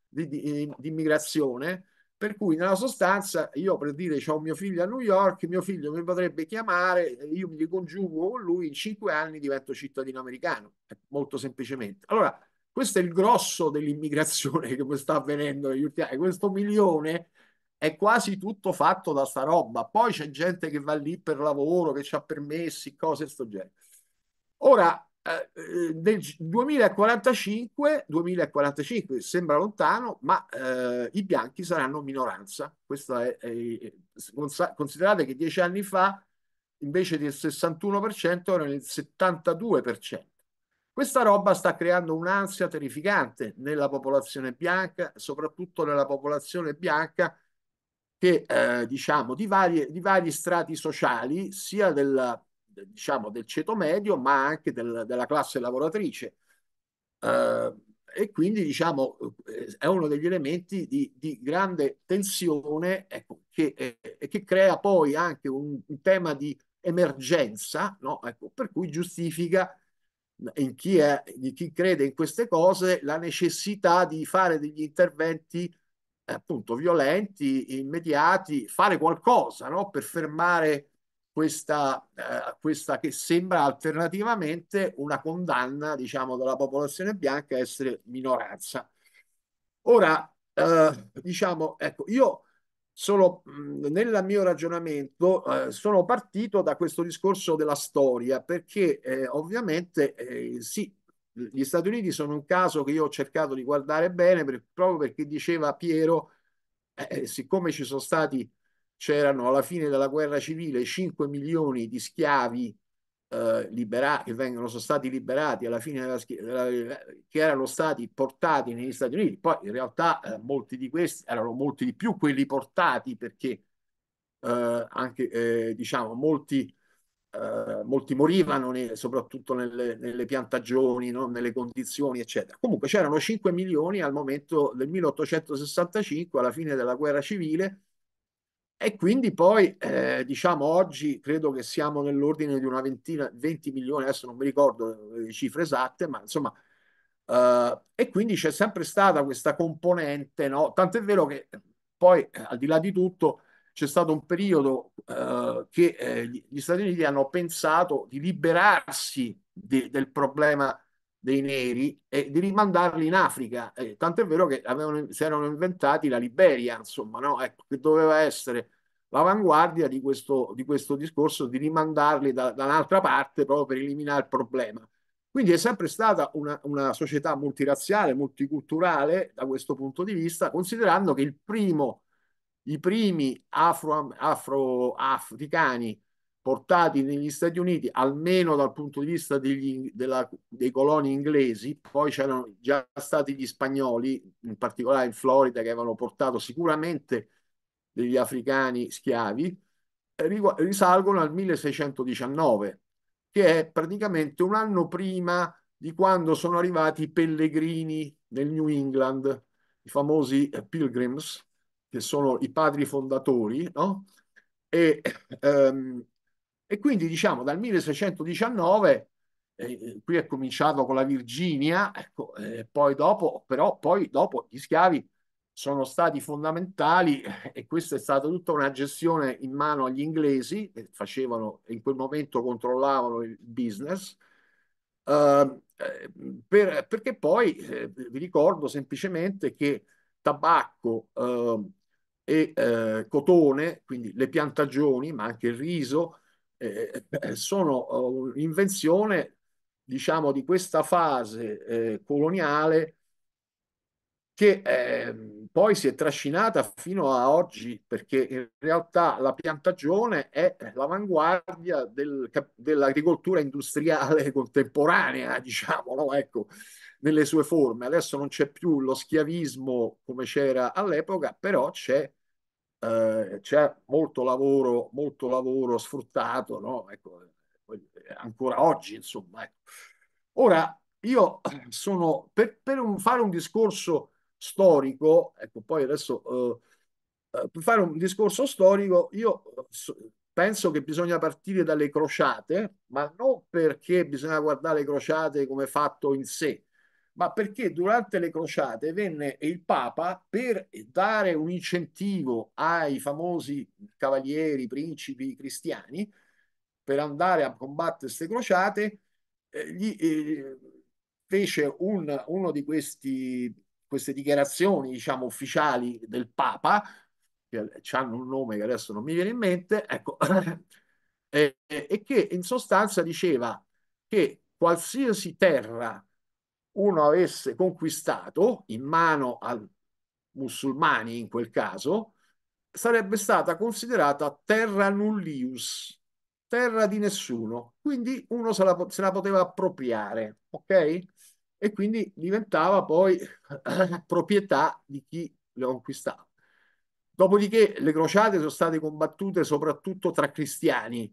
di immigrazione per cui, nella sostanza, io per dire, ho mio figlio a New York, mio figlio mi potrebbe chiamare, io mi ricongiungo con lui, in cinque anni divento cittadino americano, eh, molto semplicemente. Allora, questo è il grosso dell'immigrazione che sta avvenendo negli ultimi anni. Questo milione è quasi tutto fatto da sta roba. Poi c'è gente che va lì per lavoro, che ci ha permessi, cose di questo genere. Ora, eh, eh, nel 2045, 2045 sembra lontano, ma eh, i bianchi saranno minoranza. Questo è, è, considerate che dieci anni fa invece del 61% erano il 72%. Questa roba sta creando un'ansia terrificante nella popolazione bianca, soprattutto nella popolazione bianca che eh, diciamo di, varie, di, vari strati sociali, sia della, diciamo, del ceto medio, ma anche del, della classe lavoratrice. Eh, e quindi diciamo, eh, è uno degli elementi di, di grande tensione ecco, che, eh, che, crea poi anche un, un tema di emergenza, no? ecco, per cui giustifica in chi, è, in chi, crede in queste cose la necessità di fare degli interventi appunto violenti, immediati, fare qualcosa no? per fermare questa, eh, questa che sembra alternativamente una condanna, diciamo, della popolazione bianca a essere minoranza. Ora, eh, diciamo, ecco, io sono, nel mio ragionamento eh, sono partito da questo discorso della storia, perché eh, ovviamente eh, sì, gli Stati Uniti sono un caso che io ho cercato di guardare bene, per, proprio perché diceva Piero, eh, eh, siccome ci sono stati c'erano alla fine della guerra civile 5 milioni di schiavi eh, liberati, che vengono, sono stati liberati alla fine della, della, che erano stati portati negli Stati Uniti. Poi in realtà eh, molti di questi erano molti di più quelli portati perché eh, anche eh, diciamo molti, eh, molti morivano ne, soprattutto nelle, nelle piantagioni, no? nelle condizioni, eccetera. Comunque c'erano 5 milioni al momento del 1865, alla fine della guerra civile, e quindi poi, eh, diciamo, oggi credo che siamo nell'ordine di una ventina, 20 milioni, adesso non mi ricordo eh, le cifre esatte, ma insomma, eh, e quindi c'è sempre stata questa componente, no? Tant'è vero che eh, poi, eh, al di là di tutto, c'è stato un periodo eh, che gli Stati Uniti hanno pensato di liberarsi de del problema dei neri e di rimandarli in Africa. Eh, tant'è vero che avevano, si erano inventati la Liberia, insomma, no? ecco, che doveva essere l'avanguardia di questo, di questo discorso di rimandarli da, da, un'altra parte proprio per eliminare il problema. Quindi è sempre stata una, una società multirazziale, multiculturale da questo punto di vista, considerando che il primo, i primi afro, afroafricani portati negli Stati Uniti, almeno dal punto di vista degli, della, dei coloni inglesi, poi c'erano già stati gli spagnoli, in particolare in Florida, che avevano portato sicuramente degli africani schiavi, eh, risalgono al 1619, che è praticamente un anno prima di quando sono arrivati i pellegrini nel New England, i famosi eh, pilgrims, che sono i padri fondatori, no? E, um, e quindi diciamo dal 1619, eh, eh, qui è cominciato con la Virginia, ecco, eh, poi dopo, però poi dopo gli schiavi sono stati fondamentali eh, e questa è stata tutta una gestione in mano agli inglesi, che facevano, in quel momento controllavano il business, ehm, eh, per, perché poi eh, vi ricordo semplicemente che tabacco, ehm, e eh, cotone, quindi le piantagioni, ma anche il riso, eh, eh, sono eh, un'invenzione, diciamo, di questa fase eh, coloniale che eh, poi si è trascinata fino a oggi, perché in realtà la piantagione è l'avanguardia del, dell'agricoltura industriale contemporanea, diciamo, no? ecco, nelle sue forme. Adesso non c'è più lo schiavismo come c'era all'epoca, però c'è eh, c'è molto lavoro, molto lavoro sfruttato, no? ecco, eh, ancora oggi, insomma. Ecco. Ora, io sono per, per un, fare un discorso storico, ecco, poi adesso eh, eh per fare un discorso storico, io penso che bisogna partire dalle crociate, ma non perché bisogna guardare le crociate come fatto in sé, ma perché durante le crociate venne il Papa per dare un incentivo ai famosi cavalieri, principi cristiani per andare a combattere queste crociate, eh, gli, eh, fece un, uno di questi, queste dichiarazioni, diciamo, ufficiali del Papa, che hanno un nome che adesso non mi viene in mente, ecco, e, eh, eh, e che in sostanza diceva che qualsiasi terra uno avesse conquistato in mano ai musulmani in quel caso, sarebbe stata considerata terra nullius, terra di nessuno, quindi uno se la, se la poteva appropriare, ok? E quindi diventava poi proprietà di chi le conquistava. Dopodiché le crociate sono state combattute soprattutto tra cristiani,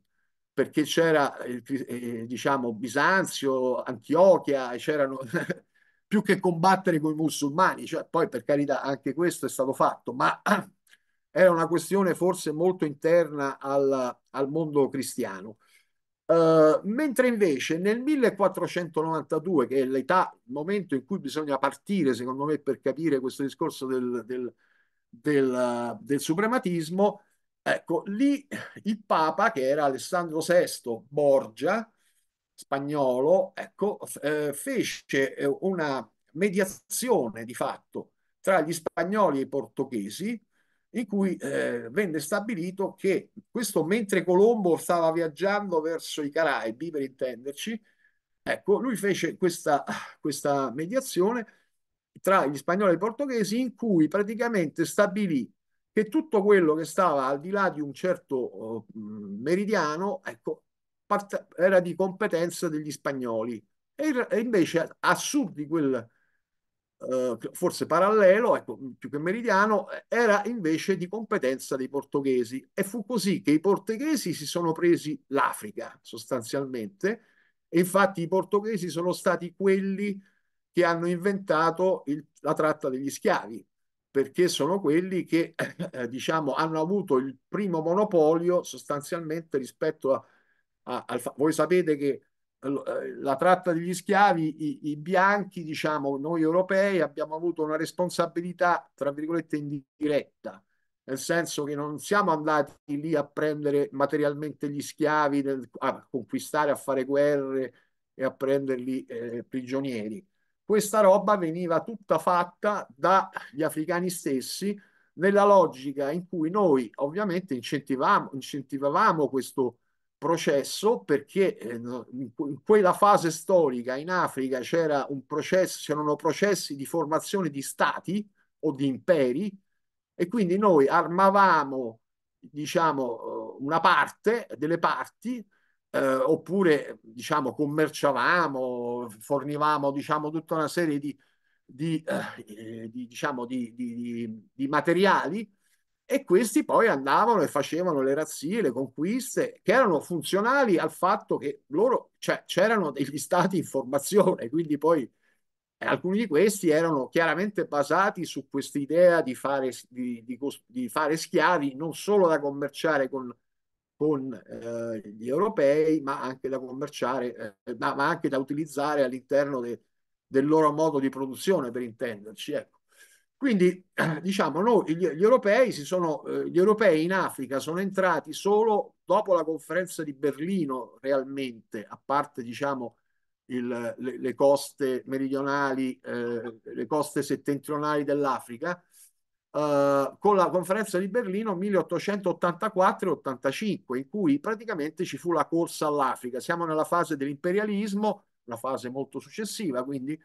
perché c'era eh, eh, diciamo Bisanzio, Antiochia, c'erano più che combattere con i musulmani, cioè poi per carità anche questo è stato fatto, ma era una questione forse molto interna al, al mondo cristiano. Uh, mentre invece nel 1492, che è l'età, il momento in cui bisogna partire, secondo me, per capire questo discorso del, del, del, del suprematismo, Ecco, lì il Papa, che era Alessandro VI Borgia, spagnolo, ecco, eh, fece eh, una mediazione di fatto tra gli spagnoli e i portoghesi, in cui eh, venne stabilito che questo mentre Colombo stava viaggiando verso i Caraibi, per intenderci, ecco, lui fece questa, questa mediazione tra gli spagnoli e i portoghesi in cui praticamente stabilì che tutto quello che stava al di là di un certo uh, meridiano ecco, part- era di competenza degli spagnoli e, e invece a, a, sud di quel uh, forse parallelo, ecco, più che meridiano, era invece di competenza dei portoghesi e fu così che i portoghesi si sono presi l'Africa sostanzialmente e infatti i portoghesi sono stati quelli che hanno inventato il, la tratta degli schiavi perché sono quelli che eh, diciamo, hanno avuto il primo monopolio sostanzialmente rispetto a, a, al... Voi sapete che eh, la tratta degli schiavi, i, i, bianchi, diciamo, noi europei abbiamo avuto una responsabilità, tra virgolette, indiretta, nel senso che non siamo andati lì a prendere materialmente gli schiavi, a conquistare, a fare guerre e a prenderli eh, prigionieri questa roba veniva tutta fatta dagli africani stessi nella logica in cui noi ovviamente incentivavamo, incentivavamo questo processo perché eh, in quella fase storica in Africa c'era un processo, c'erano processi di formazione di stati o di imperi e quindi noi armavamo diciamo eh, una parte delle parti eh, oppure diciamo commerciavamo, fornivamo diciamo tutta una serie di, di, eh, di diciamo di, di, di materiali e questi poi andavano e facevano le razzie, le conquiste, che erano funzionali al fatto che loro, cioè c'erano degli stati in formazione, quindi poi eh, alcuni di questi erano chiaramente basati su quest'idea di fare, di, di, di fare schiavi non solo da commerciare con, con eh, gli europei, ma anche da commerciare, eh, ma, ma, anche da utilizzare all'interno de, del loro modo di produzione, per intenderci. Ecco. Quindi, diciamo, noi, gli, gli, europei sono, eh, gli europei in Africa sono entrati solo dopo la conferenza di Berlino, realmente, a parte, diciamo, il, le, le, coste meridionali, eh, le coste settentrionali dell'Africa, eh, con la conferenza di Berlino 1884-85, in cui praticamente ci fu la corsa all'Africa. Siamo nella fase dell'imperialismo, una fase molto successiva, quindi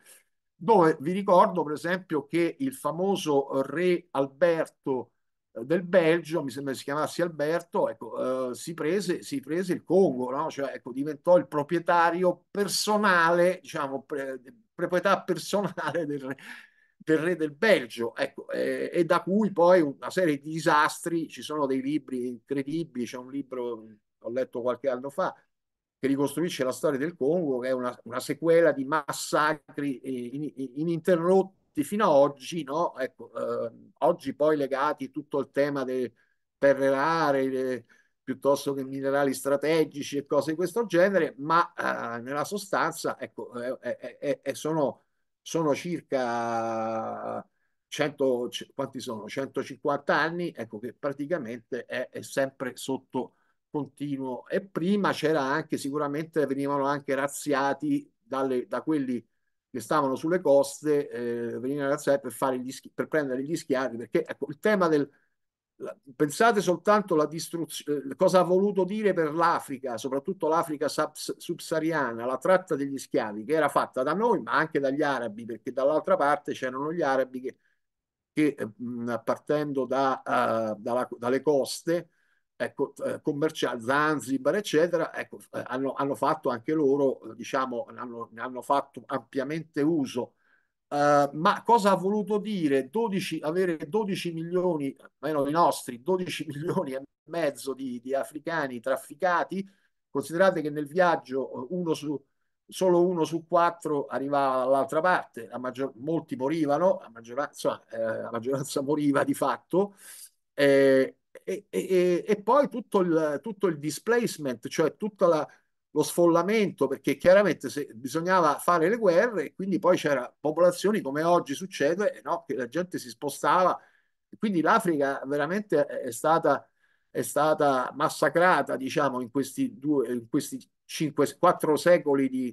dove vi ricordo per esempio che il famoso re Alberto eh, del Belgio, mi sembra si chiamasse Alberto, ecco, eh, si, prese, si, prese, il Congo, no? cioè, ecco, diventò il proprietario personale, diciamo, pre, proprietà personale del re, del re del Belgio, ecco, eh, e da cui poi una serie di disastri, ci sono dei libri incredibili, c'è un libro che ho letto qualche anno fa che ricostruisce la storia del Congo, che è una, una sequela di massacri ininterrotti eh, in, in fino ad oggi, no? ecco, eh, oggi poi legati tutto il tema delle terre rare, le, eh, piuttosto che minerali strategici e cose di questo genere, ma eh, nella sostanza ecco, eh, sono sono circa 100, quanti sono? 150 anni, ecco che praticamente è, è sempre sotto continuo. E prima c'era anche, sicuramente venivano anche razziati dalle, da quelli che stavano sulle coste, eh, venivano razziati per, fare gli, per prendere gli schiavi, perché ecco, il tema del, pensate soltanto la distruzione, eh, cosa ha voluto dire per l'Africa, soprattutto l'Africa subsahariana, la tratta degli schiavi che era fatta da noi, ma anche dagli arabi, perché dall'altra parte c'erano gli arabi che, che eh, partendo da, uh, dalla, dalle coste ecco, commerciali, Zanzibar, eccetera, ecco, hanno, hanno, fatto anche loro, diciamo, hanno, hanno fatto ampiamente uso Ehm, ma cosa ha voluto dire 12, avere 12 milioni, almeno i nostri, 12 milioni e mezzo di, di africani trafficati? Considerate che nel viaggio eh, uno su, solo uno su quattro arrivava dall'altra parte, maggior, molti morivano, la maggioranza, eh, la maggioranza, moriva di fatto. Eh, e, e, e, poi tutto il, tutto il displacement, cioè tutta la, lo sfollamento, perché chiaramente se bisognava fare le guerre quindi poi c'era popolazioni come oggi succede, eh, no? che la gente si spostava. Quindi l'Africa veramente è stata, è stata massacrata, diciamo, in questi, due, in questi cinque, quattro secoli di,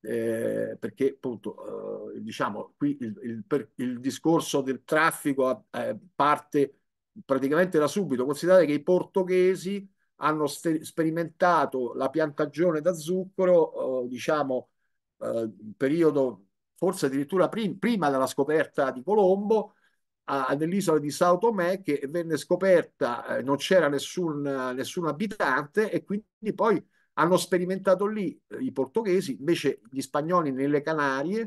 eh, perché appunto eh, diciamo qui il, il, per, il, discorso del traffico eh, parte praticamente da subito considerate che i portoghesi hanno st- sperimentato la piantagione da zucchero, eh, diciamo, eh, periodo forse addirittura prim- prima della scoperta di Colombo, a- nell'isola di Sao Tomé, che venne scoperta, eh, non c'era nessun, nessun abitante e quindi poi hanno sperimentato lì eh, i portoghesi, invece gli spagnoli nelle Canarie,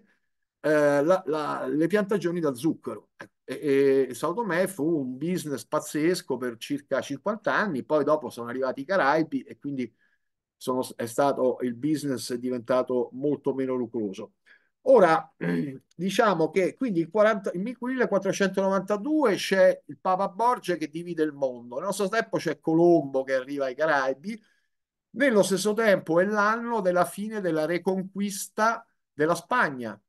eh, la, la, le piantagioni da zucchero. Ecco, e, e fu un business pazzesco per circa 50 anni, poi dopo sono arrivati i Caraibi e quindi sono, è stato, il business è diventato molto meno lucroso. Ora, diciamo che quindi il, 40, il 1492 c'è il Papa Borgia che divide il mondo, nello stesso tempo c'è Colombo che arriva ai Caraibi, nello stesso tempo è l'anno della fine della reconquista della Spagna.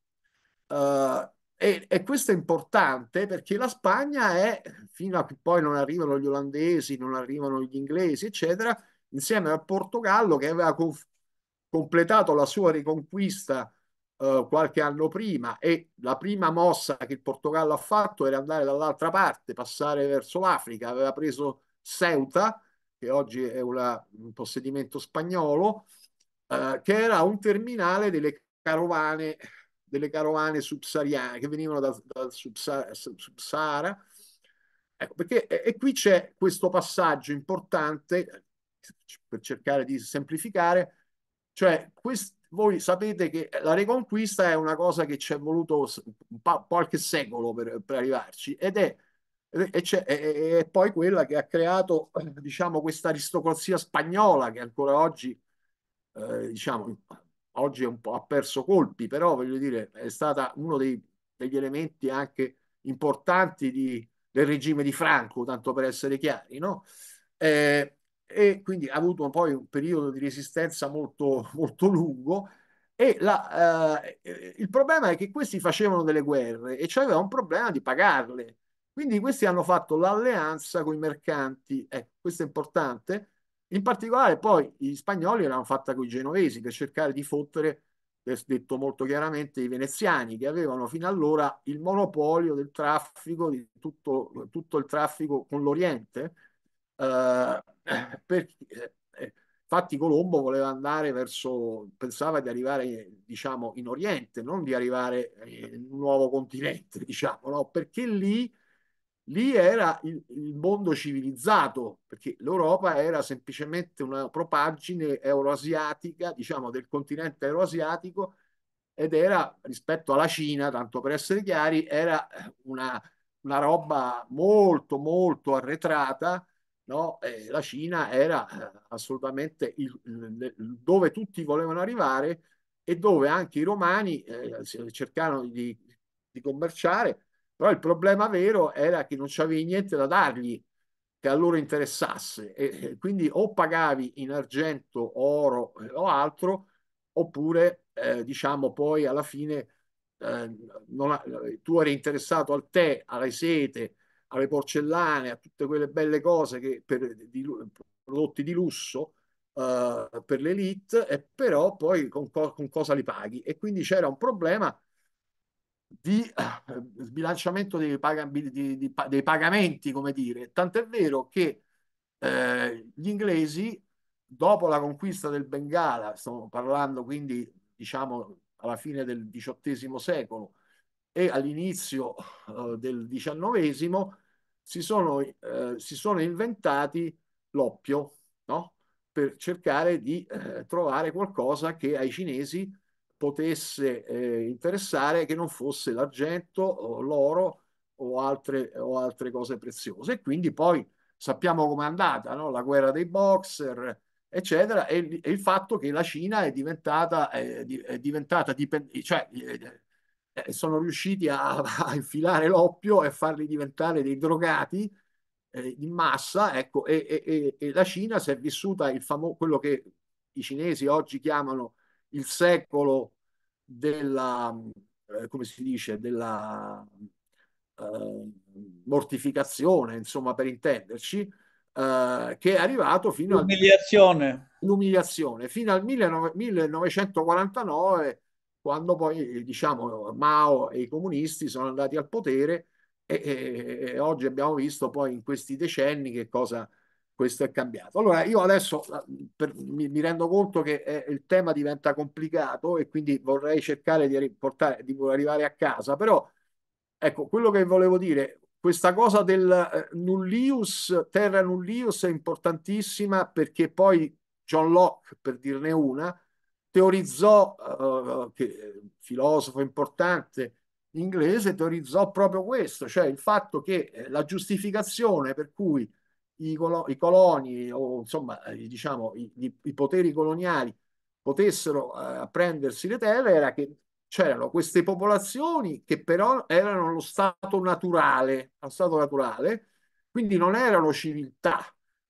Uh, e, e, questo è importante perché la Spagna è, fino a che poi non arrivano gli olandesi, non arrivano gli inglesi, eccetera, insieme al Portogallo che aveva conf- completato la sua riconquista eh, qualche anno prima e la prima mossa che il Portogallo ha fatto era andare dall'altra parte, passare verso l'Africa, aveva preso Ceuta, che oggi è una, un possedimento spagnolo, eh, che era un terminale delle carovane delle carovane subsahariane che venivano dal da subsahara. ecco, perché, e, e qui c'è questo passaggio importante per cercare di semplificare, cioè quest, voi sapete che la Reconquista è una cosa che ci è voluto qualche secolo per, per arrivarci ed è e, e, e, poi quella che ha creato diciamo questa aristocrazia spagnola che ancora oggi eh, diciamo oggi è un ha perso colpi, però voglio dire, è stata uno dei, degli elementi anche importanti di, del regime di Franco, tanto per essere chiari, no? Eh, e quindi ha avuto poi un periodo di resistenza molto, molto lungo. E la, eh, il problema è che questi facevano delle guerre e c'era un problema di pagarle. Quindi questi hanno fatto l'alleanza con i mercanti, ecco, questo è importante, in particolare poi gli spagnoli l'hanno fatta con i genovesi per cercare di fottere, detto molto chiaramente, i veneziani che avevano fino allora il monopolio del traffico, di tutto, tutto il traffico con l'Oriente. Eh, per, eh, eh infatti Colombo voleva andare verso, pensava di arrivare diciamo in Oriente, non di arrivare in un nuovo continente, diciamo, no? perché lì lì era il, il, mondo civilizzato, perché l'Europa era semplicemente una propaggine euroasiatica, diciamo del continente euroasiatico, ed era rispetto alla Cina, tanto per essere chiari, era una, una roba molto molto arretrata. No? Eh, la Cina era eh, assolutamente il, il, dove tutti volevano arrivare e dove anche i romani eh, cercarono di, di commerciare, però il problema vero era che non c'avevi niente da dargli che a loro interessasse e, quindi o pagavi in argento, oro eh, o altro oppure eh, diciamo poi alla fine eh, ha, eh, tu eri interessato al tè, alle sete, alle porcellane, a tutte quelle belle cose che per di, prodotti di lusso eh, per l'elite e però poi con, con cosa li paghi e quindi c'era un problema di eh, sbilanciamento dei, pag di, di, dei pagamenti, come dire. Tant'è vero che eh, gli inglesi, dopo la conquista del Bengala, stiamo parlando quindi, diciamo, alla fine del XVIII secolo e all'inizio eh, del XIX, si sono, eh, si sono inventati l'oppio, no? Per cercare di eh, trovare qualcosa che ai cinesi potesse eh, interessare che non fosse l'argento o l'oro o altre, o altre cose preziose. E quindi poi sappiamo com'è andata no? la guerra dei boxer, eccetera, e, e, il fatto che la Cina è diventata, è, è diventata dipendente, cioè eh, eh, sono riusciti a, a infilare l'oppio e farli diventare dei drogati eh, in massa, ecco, e, e, e, la Cina si è vissuta il famo- quello che i cinesi oggi chiamano il secolo della, eh, come si dice, della eh, mortificazione, insomma, per intenderci, eh, che è arrivato fino all'umiliazione. L'umiliazione, fino al 1949, quando poi, diciamo, Mao e i comunisti sono andati al potere e, e, e oggi abbiamo visto poi in questi decenni che cosa questo è cambiato. Allora io adesso per, mi, mi, rendo conto che eh, il tema diventa complicato e quindi vorrei cercare di, riportare, di arrivare a casa, però ecco quello che volevo dire, questa cosa del eh, nullius, terra nullius è importantissima perché poi John Locke, per dirne una, teorizzò, eh, che, filosofo importante, inglese teorizzò proprio questo, cioè il fatto che eh, la giustificazione per cui i, colo i coloni o insomma eh, diciamo, i, i, poteri coloniali potessero eh, prendersi le terre era che c'erano queste popolazioni che però erano lo stato naturale, lo stato naturale, quindi non erano civiltà,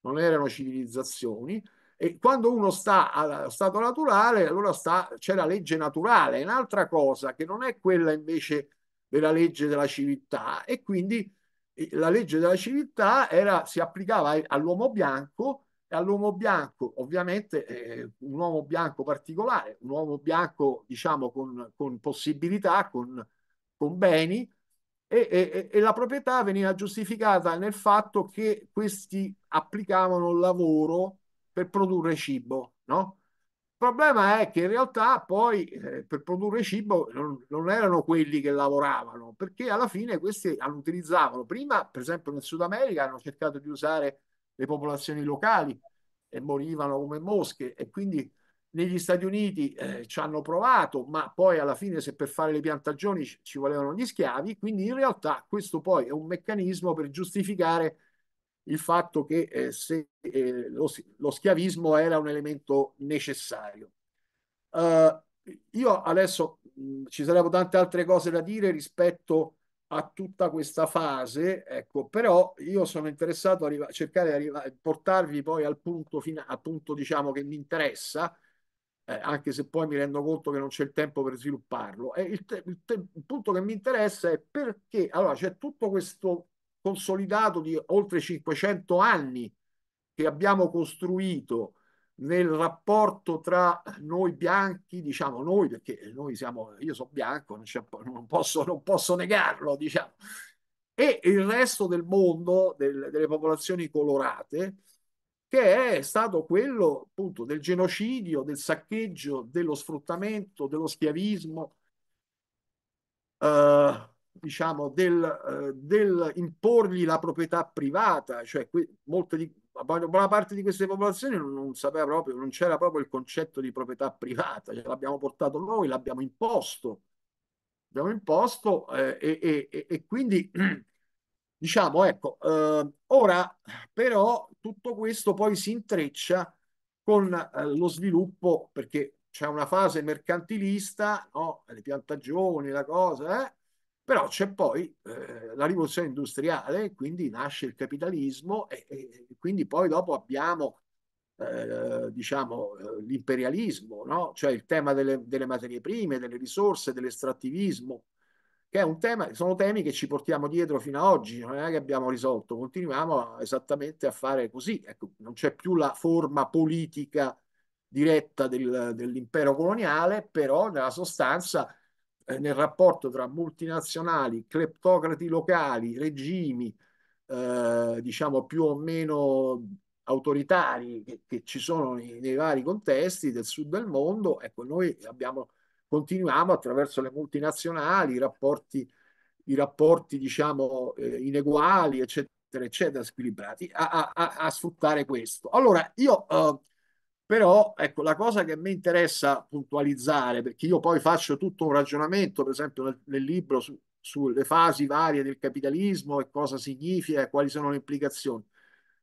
non erano civilizzazioni, e quando uno sta allo stato naturale, allora c'è la legge naturale, un'altra cosa che non è quella invece della legge della civiltà e quindi la legge della civiltà era, si applicava all'uomo bianco e all'uomo bianco, ovviamente eh, un uomo bianco particolare, un uomo bianco diciamo con, con possibilità, con, con beni, e, e, e, la proprietà veniva giustificata nel fatto che questi applicavano il lavoro per produrre cibo, no? Il problema è che in realtà poi eh, per produrre cibo non, non, erano quelli che lavoravano, perché alla fine questi hanno utilizzavano, prima per esempio nel Sud America hanno cercato di usare le popolazioni locali e morivano come mosche e quindi negli Stati Uniti eh, ci hanno provato, ma poi alla fine se per fare le piantagioni ci volevano gli schiavi, quindi in realtà questo poi è un meccanismo per giustificare il fatto che eh, se, eh, lo, lo, schiavismo era un elemento necessario. Uh, io adesso mh, mm, ci sarebbero tante altre cose da dire rispetto a tutta questa fase, ecco, però io sono interessato a arriva- cercare di arriva- portarvi poi al punto, fina- al punto diciamo, che mi interessa, eh, anche se poi mi rendo conto che non c'è il tempo per svilupparlo. Il, te- il, te- il punto che mi interessa è perché allora c'è tutto questo consolidato di oltre 500 anni che abbiamo costruito nel rapporto tra noi bianchi, diciamo noi, perché noi siamo, io sono bianco, non, non, posso, non posso, negarlo, diciamo, e il resto del mondo, del, delle popolazioni colorate, che è stato quello appunto del genocidio, del saccheggio, dello sfruttamento, dello schiavismo. Uh, diciamo, del, eh, del imporgli la proprietà privata, cioè que- molte di, buona parte di queste popolazioni non, non, sapeva proprio, non c'era proprio il concetto di proprietà privata, cioè, l'abbiamo portato noi, l'abbiamo imposto, l'abbiamo imposto eh, e, e, e, quindi diciamo, ecco, eh, ora però tutto questo poi si intreccia con eh, lo sviluppo, perché c'è una fase mercantilista, no? le piantagioni, la cosa, eh? Però c'è poi eh, la rivoluzione industriale, quindi nasce il capitalismo e, e quindi poi dopo abbiamo eh, diciamo, eh, l'imperialismo, no? cioè il tema delle, delle, materie prime, delle risorse, dell'estrattivismo, che è un tema, sono temi che ci portiamo dietro fino ad oggi, non è che abbiamo risolto, continuiamo esattamente a fare così, ecco, non c'è più la forma politica diretta del, dell'impero coloniale, però nella sostanza eh, nel rapporto tra multinazionali, cleptocrati locali, regimi, eh, diciamo più o meno autoritari che, che ci sono nei, nei, vari contesti del sud del mondo, ecco, noi abbiamo, continuiamo attraverso le multinazionali, i rapporti, i rapporti diciamo, eh, ineguali, eccetera, eccetera, squilibrati, a, a, a, a, sfruttare questo. Allora, io eh, però ecco, la cosa che mi interessa puntualizzare, perché io poi faccio tutto un ragionamento, per esempio nel, nel libro, su, sulle fasi varie del capitalismo e cosa significa e quali sono le implicazioni.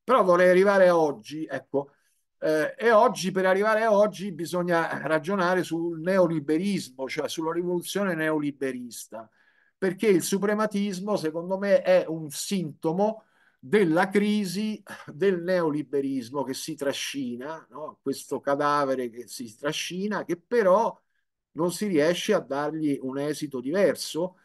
Però vorrei arrivare a oggi, ecco, eh, e oggi per arrivare a oggi bisogna ragionare sul neoliberismo, cioè sulla rivoluzione neoliberista, perché il suprematismo secondo me è un sintomo della crisi del neoliberismo che si trascina, no? questo cadavere che si trascina, che però non si riesce a dargli un esito diverso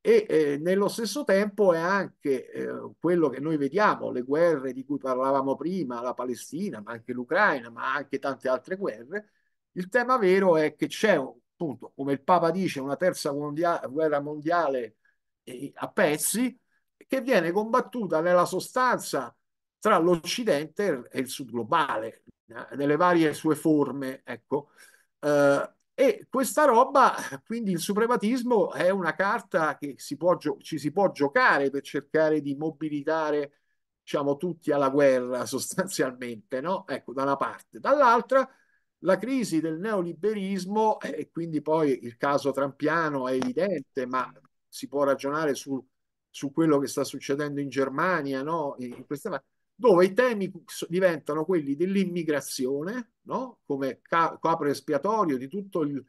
e eh, nello stesso tempo è anche eh, quello che noi vediamo, le guerre di cui parlavamo prima, la Palestina, ma anche l'Ucraina, ma anche tante altre guerre, il tema vero è che c'è, appunto, come il Papa dice, una terza mondia- guerra mondiale eh, a pezzi, che viene combattuta nella sostanza tra l'Occidente e il Sud globale, nelle varie sue forme. Ecco. Eh, e questa roba, quindi il suprematismo è una carta che si può ci si può giocare per cercare di mobilitare diciamo, tutti alla guerra sostanzialmente, no? Ecco, da una parte. Dall'altra, la crisi del neoliberismo e quindi poi il caso trampiano è evidente, ma si può ragionare sul su quello che sta succedendo in Germania, no? in questa... dove i temi diventano quelli dell'immigrazione, no? come ca- capro espiatorio di tutto il...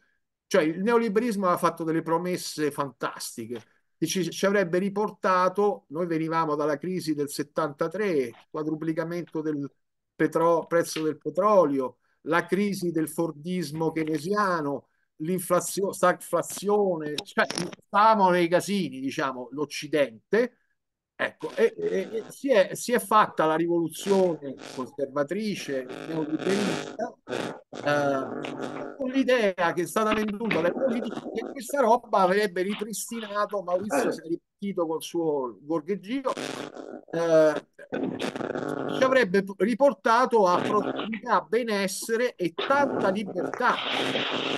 Cioè il neoliberismo ha fatto delle promesse fantastiche che ci, ci, avrebbe riportato, noi venivamo dalla crisi del 73, quadruplicamento del petro, prezzo del petrolio, la crisi del fordismo keynesiano, l'inflazione, stagflazione, cioè stavamo nei casini, diciamo, l'Occidente, ecco, e, e, e si, è, si, è, fatta la rivoluzione conservatrice, neoliberista, eh, con l'idea che è stata venduta alle politiche che questa roba avrebbe ripristinato Maurizio Sarri partito col suo gorgheggio, eh, ci avrebbe riportato a prosperità, benessere e tanta libertà.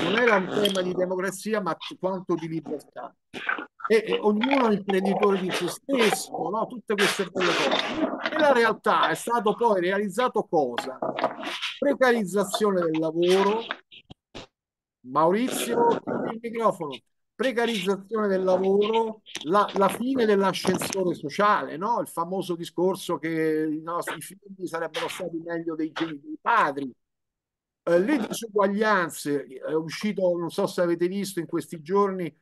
Non era un tema di democrazia, ma quanto di libertà. E, e ognuno è imprenditore di se stesso, no? tutte queste belle cose. Nella realtà è stato poi realizzato cosa? Precarizzazione del lavoro. Maurizio, il microfono precarizzazione del lavoro, la, la fine dell'ascensore sociale, no? il famoso discorso che i nostri figli sarebbero stati meglio dei genitori padri. Eh, le disuguaglianze, è uscito, non so se avete visto in questi giorni,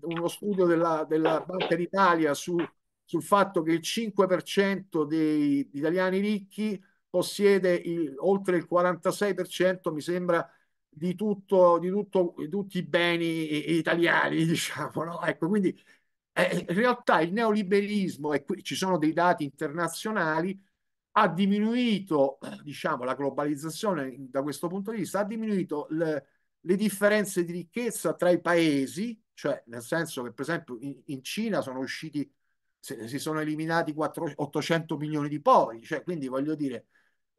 uno studio della, della Banca d'Italia su, sul fatto che il 5% degli italiani ricchi possiede il, oltre il 46%, mi sembra, di, tutto, di, tutto, di tutti i beni italiani, diciamo, no? Ecco, quindi eh, in realtà il neoliberismo, e qui ci sono dei dati internazionali, ha diminuito, eh, diciamo, la globalizzazione da questo punto di vista, ha diminuito le, le differenze di ricchezza tra i paesi, cioè nel senso che per esempio in, in Cina sono usciti, si sono eliminati 4, 800 milioni di poveri, cioè quindi voglio dire,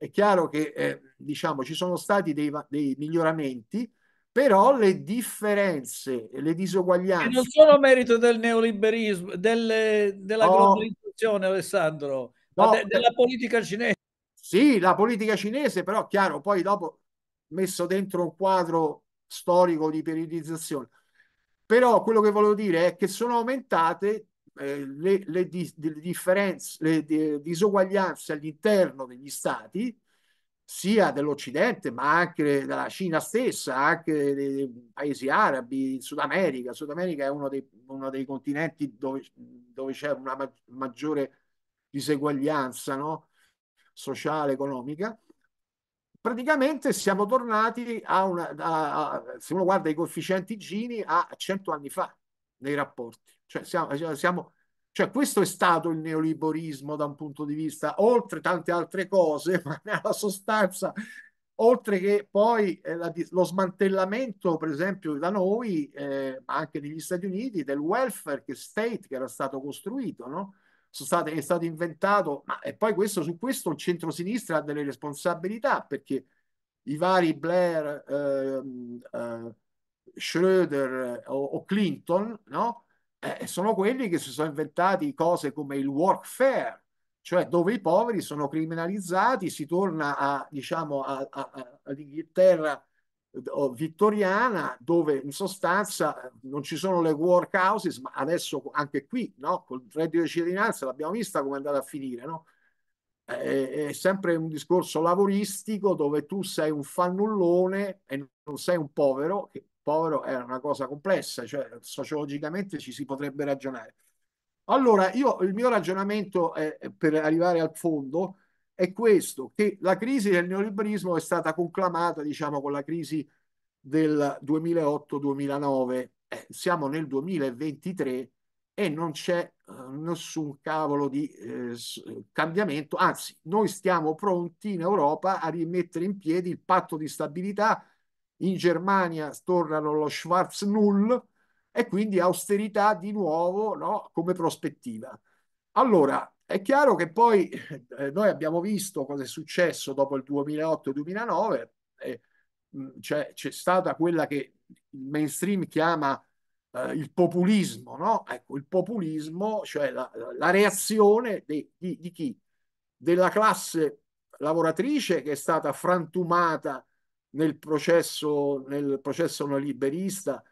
è chiaro che eh, diciamo, ci sono stati dei, dei miglioramenti, però le differenze, le disuguaglianze... Che non sono merito del neoliberismo, del, della no, globalizzazione, Alessandro, no, ma de, eh, della politica cinese. Sì, la politica cinese, però chiaro, poi dopo messo dentro un quadro storico di periodizzazione. Però quello che volevo dire è che sono aumentate eh, le, le, di, le, differenze, le di, disuguaglianze all'interno degli stati, sia dell'Occidente, ma anche della Cina stessa, anche dei paesi arabi, Sud America. Sud America è uno dei, uno dei continenti dove, dove, c'è una ma- maggiore diseguaglianza no? sociale, economica. Praticamente siamo tornati a una, a, a, se uno guarda i coefficienti Gini, a 100 anni fa nei rapporti. Cioè, eh, siamo, siamo, cioè, questo è stato il neoliberismo da un punto di vista, oltre tante altre cose, ma nella sostanza, oltre che poi eh, la, lo smantellamento, per esempio, da noi, eh, anche negli Stati Uniti, del welfare state che era stato costruito, no? State, è stato inventato, ma e poi questo, su questo il centrosinistra ha delle responsabilità perché i vari Blair, ehm, eh, Schröder eh, o, o Clinton, no? eh, sono quelli che si sono inventati cose come il workfare, cioè dove i poveri sono criminalizzati, si torna a, diciamo, a, a, all'Inghilterra eh, vittoriana dove in sostanza eh, non ci sono le workhouses, ma adesso anche qui, no? col reddito di cittadinanza l'abbiamo vista come è andata a finire, no? Eh, è, sempre un discorso lavoristico dove tu sei un fannullone e non sei un povero, povero è una cosa complessa, cioè sociologicamente ci si potrebbe ragionare. Allora, io il mio ragionamento è, per arrivare al fondo è questo, che la crisi del neoliberismo è stata conclamata, diciamo, con la crisi del 2008-2009. Eh, siamo nel 2023 e non c'è eh, nessun cavolo di eh, cambiamento, anzi, noi stiamo pronti in Europa a rimettere in piedi il patto di stabilità in Germania tornano lo Schwarz Null e quindi austerità di nuovo no? come prospettiva. Allora, è chiaro che poi eh, noi abbiamo visto cosa è successo dopo il 2008-2009, eh, c'è, c'è stata quella che il mainstream chiama eh, il populismo, no? Ecco, il populismo, cioè la, la reazione de, di, di chi? Della classe lavoratrice che è stata frantumata nel processo, nel processo neoliberista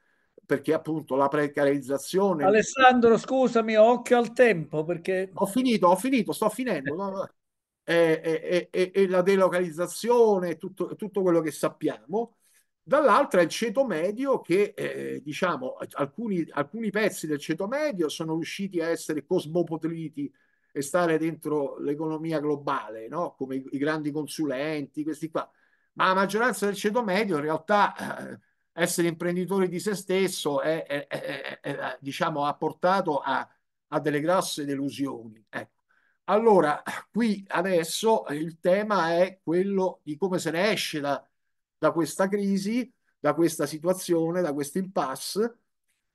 perché appunto la precarizzazione. Alessandro, scusami, occhio al tempo perché. Ho finito, ho finito, sto finendo. e, e, e, e, la delocalizzazione, tutto, tutto quello che sappiamo. Dall'altra il ceto medio che, eh, diciamo, alcuni, alcuni pezzi del ceto medio sono riusciti a essere cosmopoliti e stare dentro l'economia globale, no? come i, i grandi consulenti, questi qua ma la maggioranza del ceto medio in realtà eh, essere imprenditore di se stesso è, è, è, è diciamo, ha portato a, a, delle grosse delusioni. Ecco. Allora, qui adesso il tema è quello di come se ne esce da, da questa crisi, da questa situazione, da questo impasse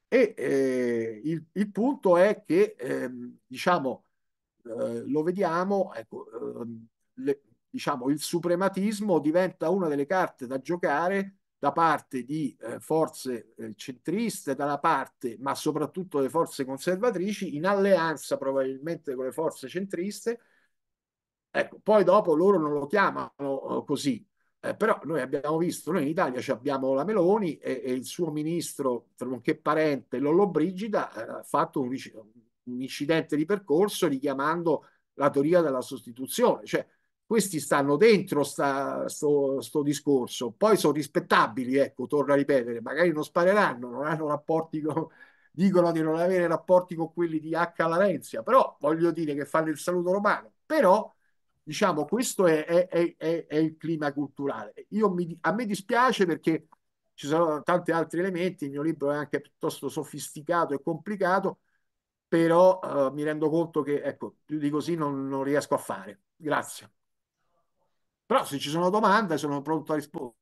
e eh, il, il, punto è che, eh, diciamo, eh, lo vediamo, ecco, ehm, le, diciamo, il suprematismo diventa una delle carte da giocare da parte di eh, forze eh, centriste, dalla parte, ma soprattutto le forze conservatrici, in alleanza probabilmente con le forze centriste. Ecco, poi dopo loro non lo chiamano eh, così, eh, però noi abbiamo visto, noi in Italia abbiamo la Meloni e, e il suo ministro, nonché parente, Lollo Brigida, eh, ha fatto un, un incidente di percorso richiamando la teoria della sostituzione, cioè questi stanno dentro questo discorso, poi sono rispettabili, ecco, torno a ripetere, magari non spareranno, non hanno rapporti con, dicono di non avere rapporti con quelli di H. Larenzia, però voglio dire che fanno il saluto romano, però diciamo questo è, è, è, è il clima culturale. Mi, a me dispiace perché ci sono tanti altri elementi, il mio libro è anche piuttosto sofisticato e complicato, però eh, mi rendo conto che ecco, più di così non, non riesco a fare. Grazie. Però se ci sono domande sono pronto a rispondere.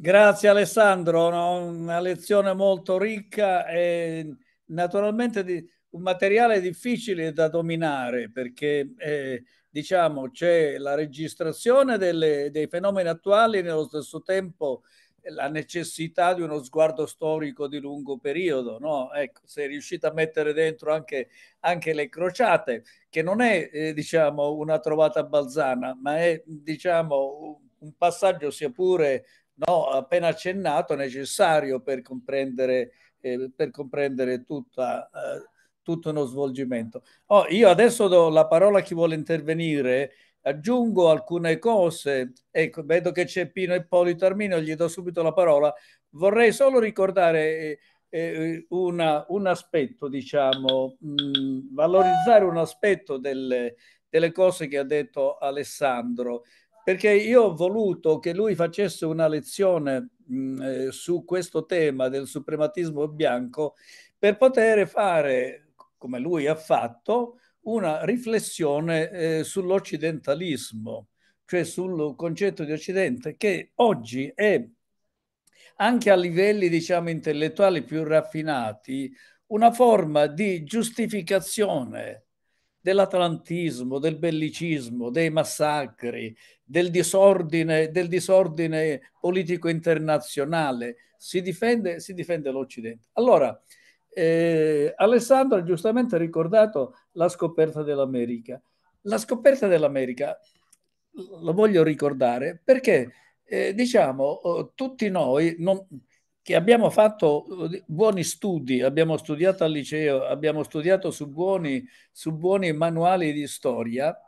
Grazie Alessandro, una lezione molto ricca e naturalmente di, un materiale difficile da dominare perché eh, diciamo c'è la registrazione delle, dei fenomeni attuali nello stesso tempo la necessità di uno sguardo storico di lungo periodo, no? Ecco, sei riuscite a mettere dentro anche, anche le crociate, che non è, eh, diciamo, una trovata balzana, ma è, diciamo, un passaggio sia pure no, appena accennato, necessario per comprendere, eh, per comprendere tutta, eh, tutto uno svolgimento. Oh, io adesso do la parola a chi vuole intervenire, aggiungo alcune cose. Ecco, vedo che c'è Pino e Ippolito Arminio, gli do subito la parola. Vorrei solo ricordare eh, eh una, un aspetto, diciamo, mh, mm, valorizzare un aspetto del, delle cose che ha detto Alessandro, perché io ho voluto che lui facesse una lezione mh, mm, eh, su questo tema del suprematismo bianco per poter fare, come lui ha fatto, una riflessione eh, sull'occidentalismo, cioè sul concetto di Occidente che oggi è anche a livelli diciamo intellettuali più raffinati una forma di giustificazione dell'atlantismo, del bellicismo, dei massacri, del disordine, del disordine politico internazionale. Si difende, si difende l'Occidente. Allora, eh, Alessandro ha giustamente ricordato la scoperta dell'America. La scoperta dell'America lo voglio ricordare perché eh, diciamo eh, tutti noi non, che abbiamo fatto eh, buoni studi, abbiamo studiato al liceo, abbiamo studiato su buoni, su buoni manuali di storia,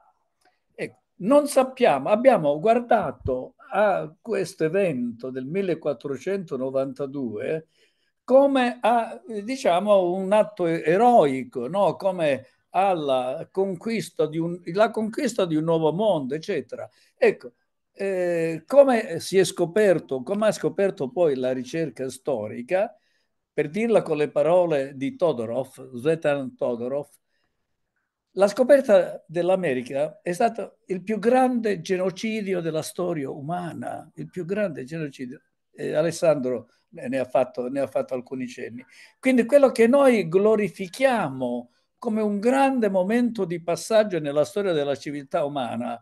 ecco, non sappiamo, abbiamo guardato a questo evento del 1492 come a diciamo, un atto eroico, no? come alla conquista di un, conquista di un nuovo mondo, eccetera. Ecco, eh, come si è scoperto, come ha scoperto poi la ricerca storica, per dirla con le parole di Todorov, Zvetan Todorov, la scoperta dell'America è stato il più grande genocidio della storia umana, il più grande genocidio. Eh, Alessandro, ne ha, fatto, ne ha fatto alcuni cenni. Quindi quello che noi glorifichiamo come un grande momento di passaggio nella storia della civiltà umana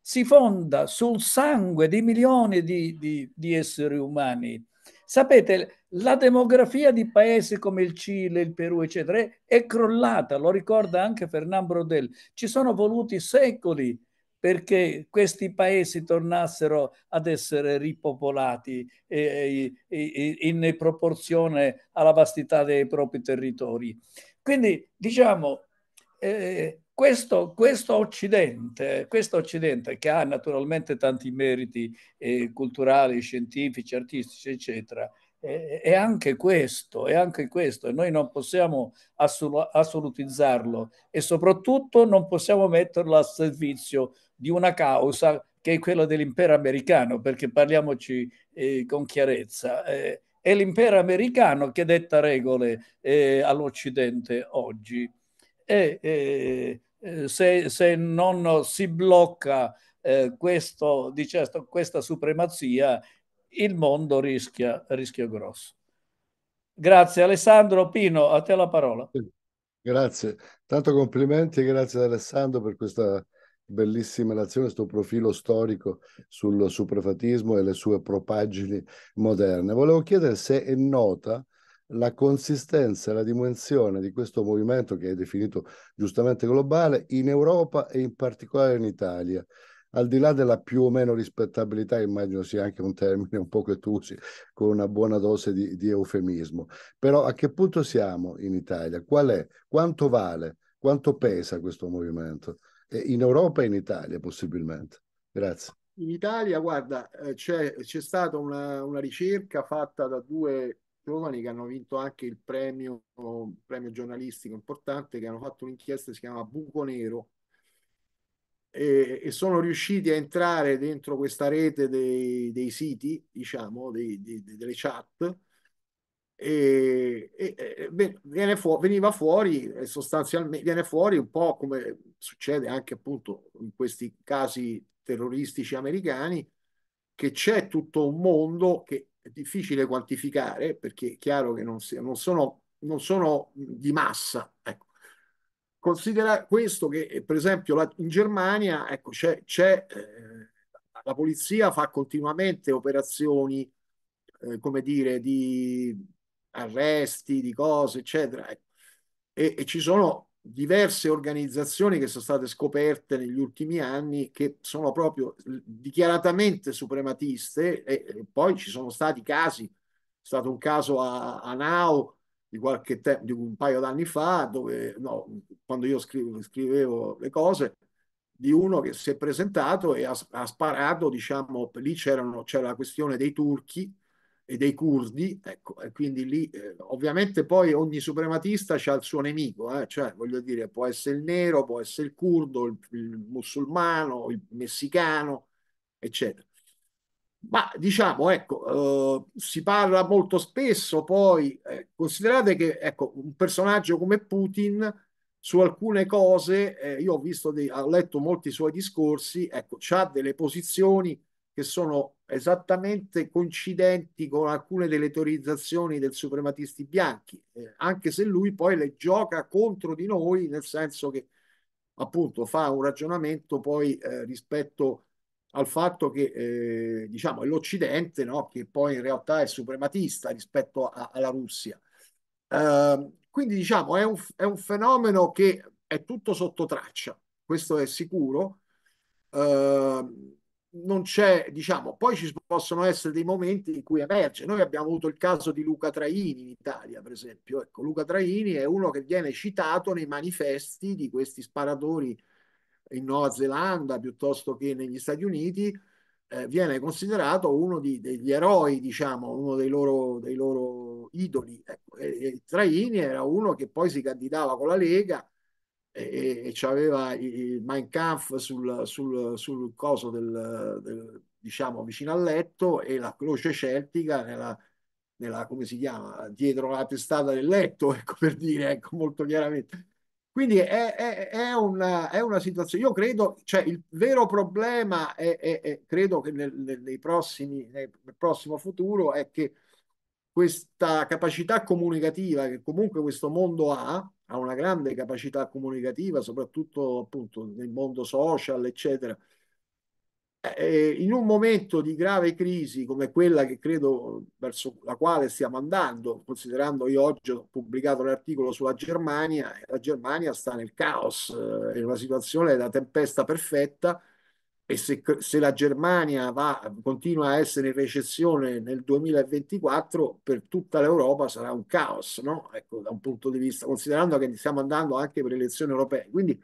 si fonda sul sangue di milioni di, di, di esseri umani. Sapete, la demografia di paesi come il Cile, il Perù, eccetera, è crollata, lo ricorda anche Fernand Brodel. Ci sono voluti secoli perché questi paesi tornassero ad essere ripopolati eh, eh, in proporzione alla vastità dei propri territori. Quindi diciamo, eh, questo, questo, occidente, questo, Occidente, che ha naturalmente tanti meriti eh, culturali, scientifici, artistici, eccetera, è anche questo, è anche questo e noi non possiamo assolutizzarlo e soprattutto non possiamo metterlo a servizio di una causa che è quella dell'impero americano, perché parliamoci eh, con chiarezza. Eh, è l'impero americano che detta regole eh, all'Occidente oggi. E eh, eh, se, se, non si blocca eh, questo, diciamo, questa supremazia, il mondo rischia, rischia grosso. Grazie Alessandro. Pino, a te la parola. Grazie, tanto complimenti e grazie ad Alessandro per questa bellissima lezioni, questo profilo storico sul suprefatismo e le sue propaggini moderne. Volevo chiedere se è nota la consistenza e la dimensione di questo movimento che è definito giustamente globale in Europa e in particolare in Italia. Al di là della più o meno rispettabilità, immagino sia anche un termine un po' che tu usi con una buona dose di, di eufemismo, però a che punto siamo in Italia? Qual è? Quanto vale? Quanto pesa questo movimento? Eh, in Europa e in Italia possibilmente. Grazie. In Italia, guarda, eh, c'è, c'è stata una, una, ricerca fatta da due giovani che hanno vinto anche il premio, premio giornalistico importante, che hanno fatto un'inchiesta che si chiama Buco Nero, e, e, sono riusciti a entrare dentro questa rete dei, dei siti, diciamo, dei, dei, delle chat, e, e, e viene fu- veniva fuori eh, sostanzialmente viene fuori un po' come succede anche appunto in questi casi terroristici americani che c'è tutto un mondo che è difficile quantificare perché è chiaro che non, si, non, sono, non sono, di massa ecco. considera questo che eh, per esempio la, in Germania ecco, c'è, c'è eh, la polizia fa continuamente operazioni eh, come dire di arresti, di cose, eccetera. Ecco. E, e ci sono diverse organizzazioni che sono state scoperte negli ultimi anni che sono proprio dichiaratamente suprematiste e, e poi ci sono stati casi, è stato un caso a, a Nao di qualche tempo, di un paio d'anni fa, dove no, quando io scrivo, scrivevo le cose, di uno che si è presentato e ha, ha sparato, diciamo, lì c'era la questione dei turchi e dei curdi, ecco, e quindi lì eh, ovviamente poi ogni suprematista ha il suo nemico, eh, cioè voglio dire può essere il nero, può essere il curdo, il, il musulmano, il messicano, eccetera. Ma diciamo, ecco, eh, si parla molto spesso poi, eh, considerate che ecco, un personaggio come Putin su alcune cose, eh, io ho visto, dei, ho letto molti suoi discorsi, ecco, ha delle posizioni che sono esattamente coincidenti con alcune delle teorizzazioni del suprematisti bianchi, eh, anche se lui poi le gioca contro di noi, nel senso che appunto fa un ragionamento poi eh, rispetto al fatto che eh, diciamo è l'Occidente, no? che poi in realtà è suprematista rispetto a, alla Russia. Ehm, quindi diciamo è un, è un fenomeno che è tutto sotto traccia, questo è sicuro. Uh, non c'è, diciamo, poi ci possono essere dei momenti in cui emerge. Noi abbiamo avuto il caso di Luca Traini in Italia, per esempio. Ecco, Luca Traini è uno che viene citato nei manifesti di questi sparatori in Nuova Zelanda piuttosto che negli Stati Uniti, eh, viene considerato uno di, degli eroi, diciamo, uno dei loro, dei loro idoli. Ecco, e, e Traini era uno che poi si candidava con la Lega e, e c'aveva il Mein Kampf sul, sul, sul coso del, del, diciamo vicino al letto e la croce celtica nella, nella, come si chiama, dietro la testata del letto, ecco per dire, ecco molto chiaramente. Quindi è, è, è, una, è una situazione, io credo, cioè il vero problema, è, è credo che nel, nei prossimi, nel prossimo futuro è che questa capacità comunicativa che comunque questo mondo ha, ha una grande capacità comunicativa, soprattutto appunto nel mondo social, eccetera. Eh, in un momento di grave crisi come quella che credo verso la quale stiamo andando, considerando io oggi ho pubblicato un articolo sulla Germania, la Germania sta nel caos, eh, è una situazione da tempesta perfetta e se, se, la Germania va, continua a essere in recessione nel 2024, per tutta l'Europa sarà un caos, no? Ecco, da un punto di vista, considerando che stiamo andando anche per le elezioni europee. Quindi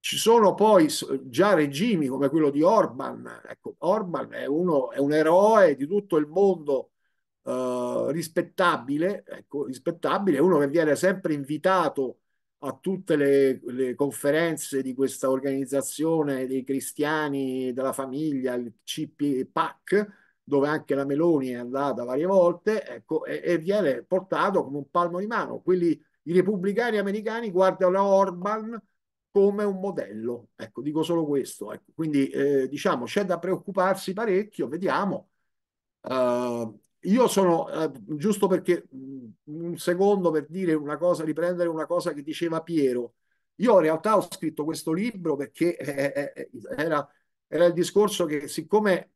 ci sono poi già regimi come quello di Orban. Ecco, Orban è, uno, è un eroe di tutto il mondo eh, rispettabile, ecco, rispettabile, uno che viene sempre invitato a tutte le, le, conferenze di questa organizzazione dei cristiani della famiglia, il CPPAC, dove anche la Meloni è andata varie volte, ecco, e, e viene portato come un palmo di mano. Quelli, I repubblicani americani guardano Orban come un modello. Ecco, dico solo questo. Ecco. Quindi, eh, diciamo, c'è da preoccuparsi parecchio, vediamo. Uh, io sono, eh, giusto perché mm, un secondo per dire una cosa, riprendere una cosa che diceva Piero, io in realtà ho scritto questo libro perché eh, eh, eh, eh era, era, il discorso che siccome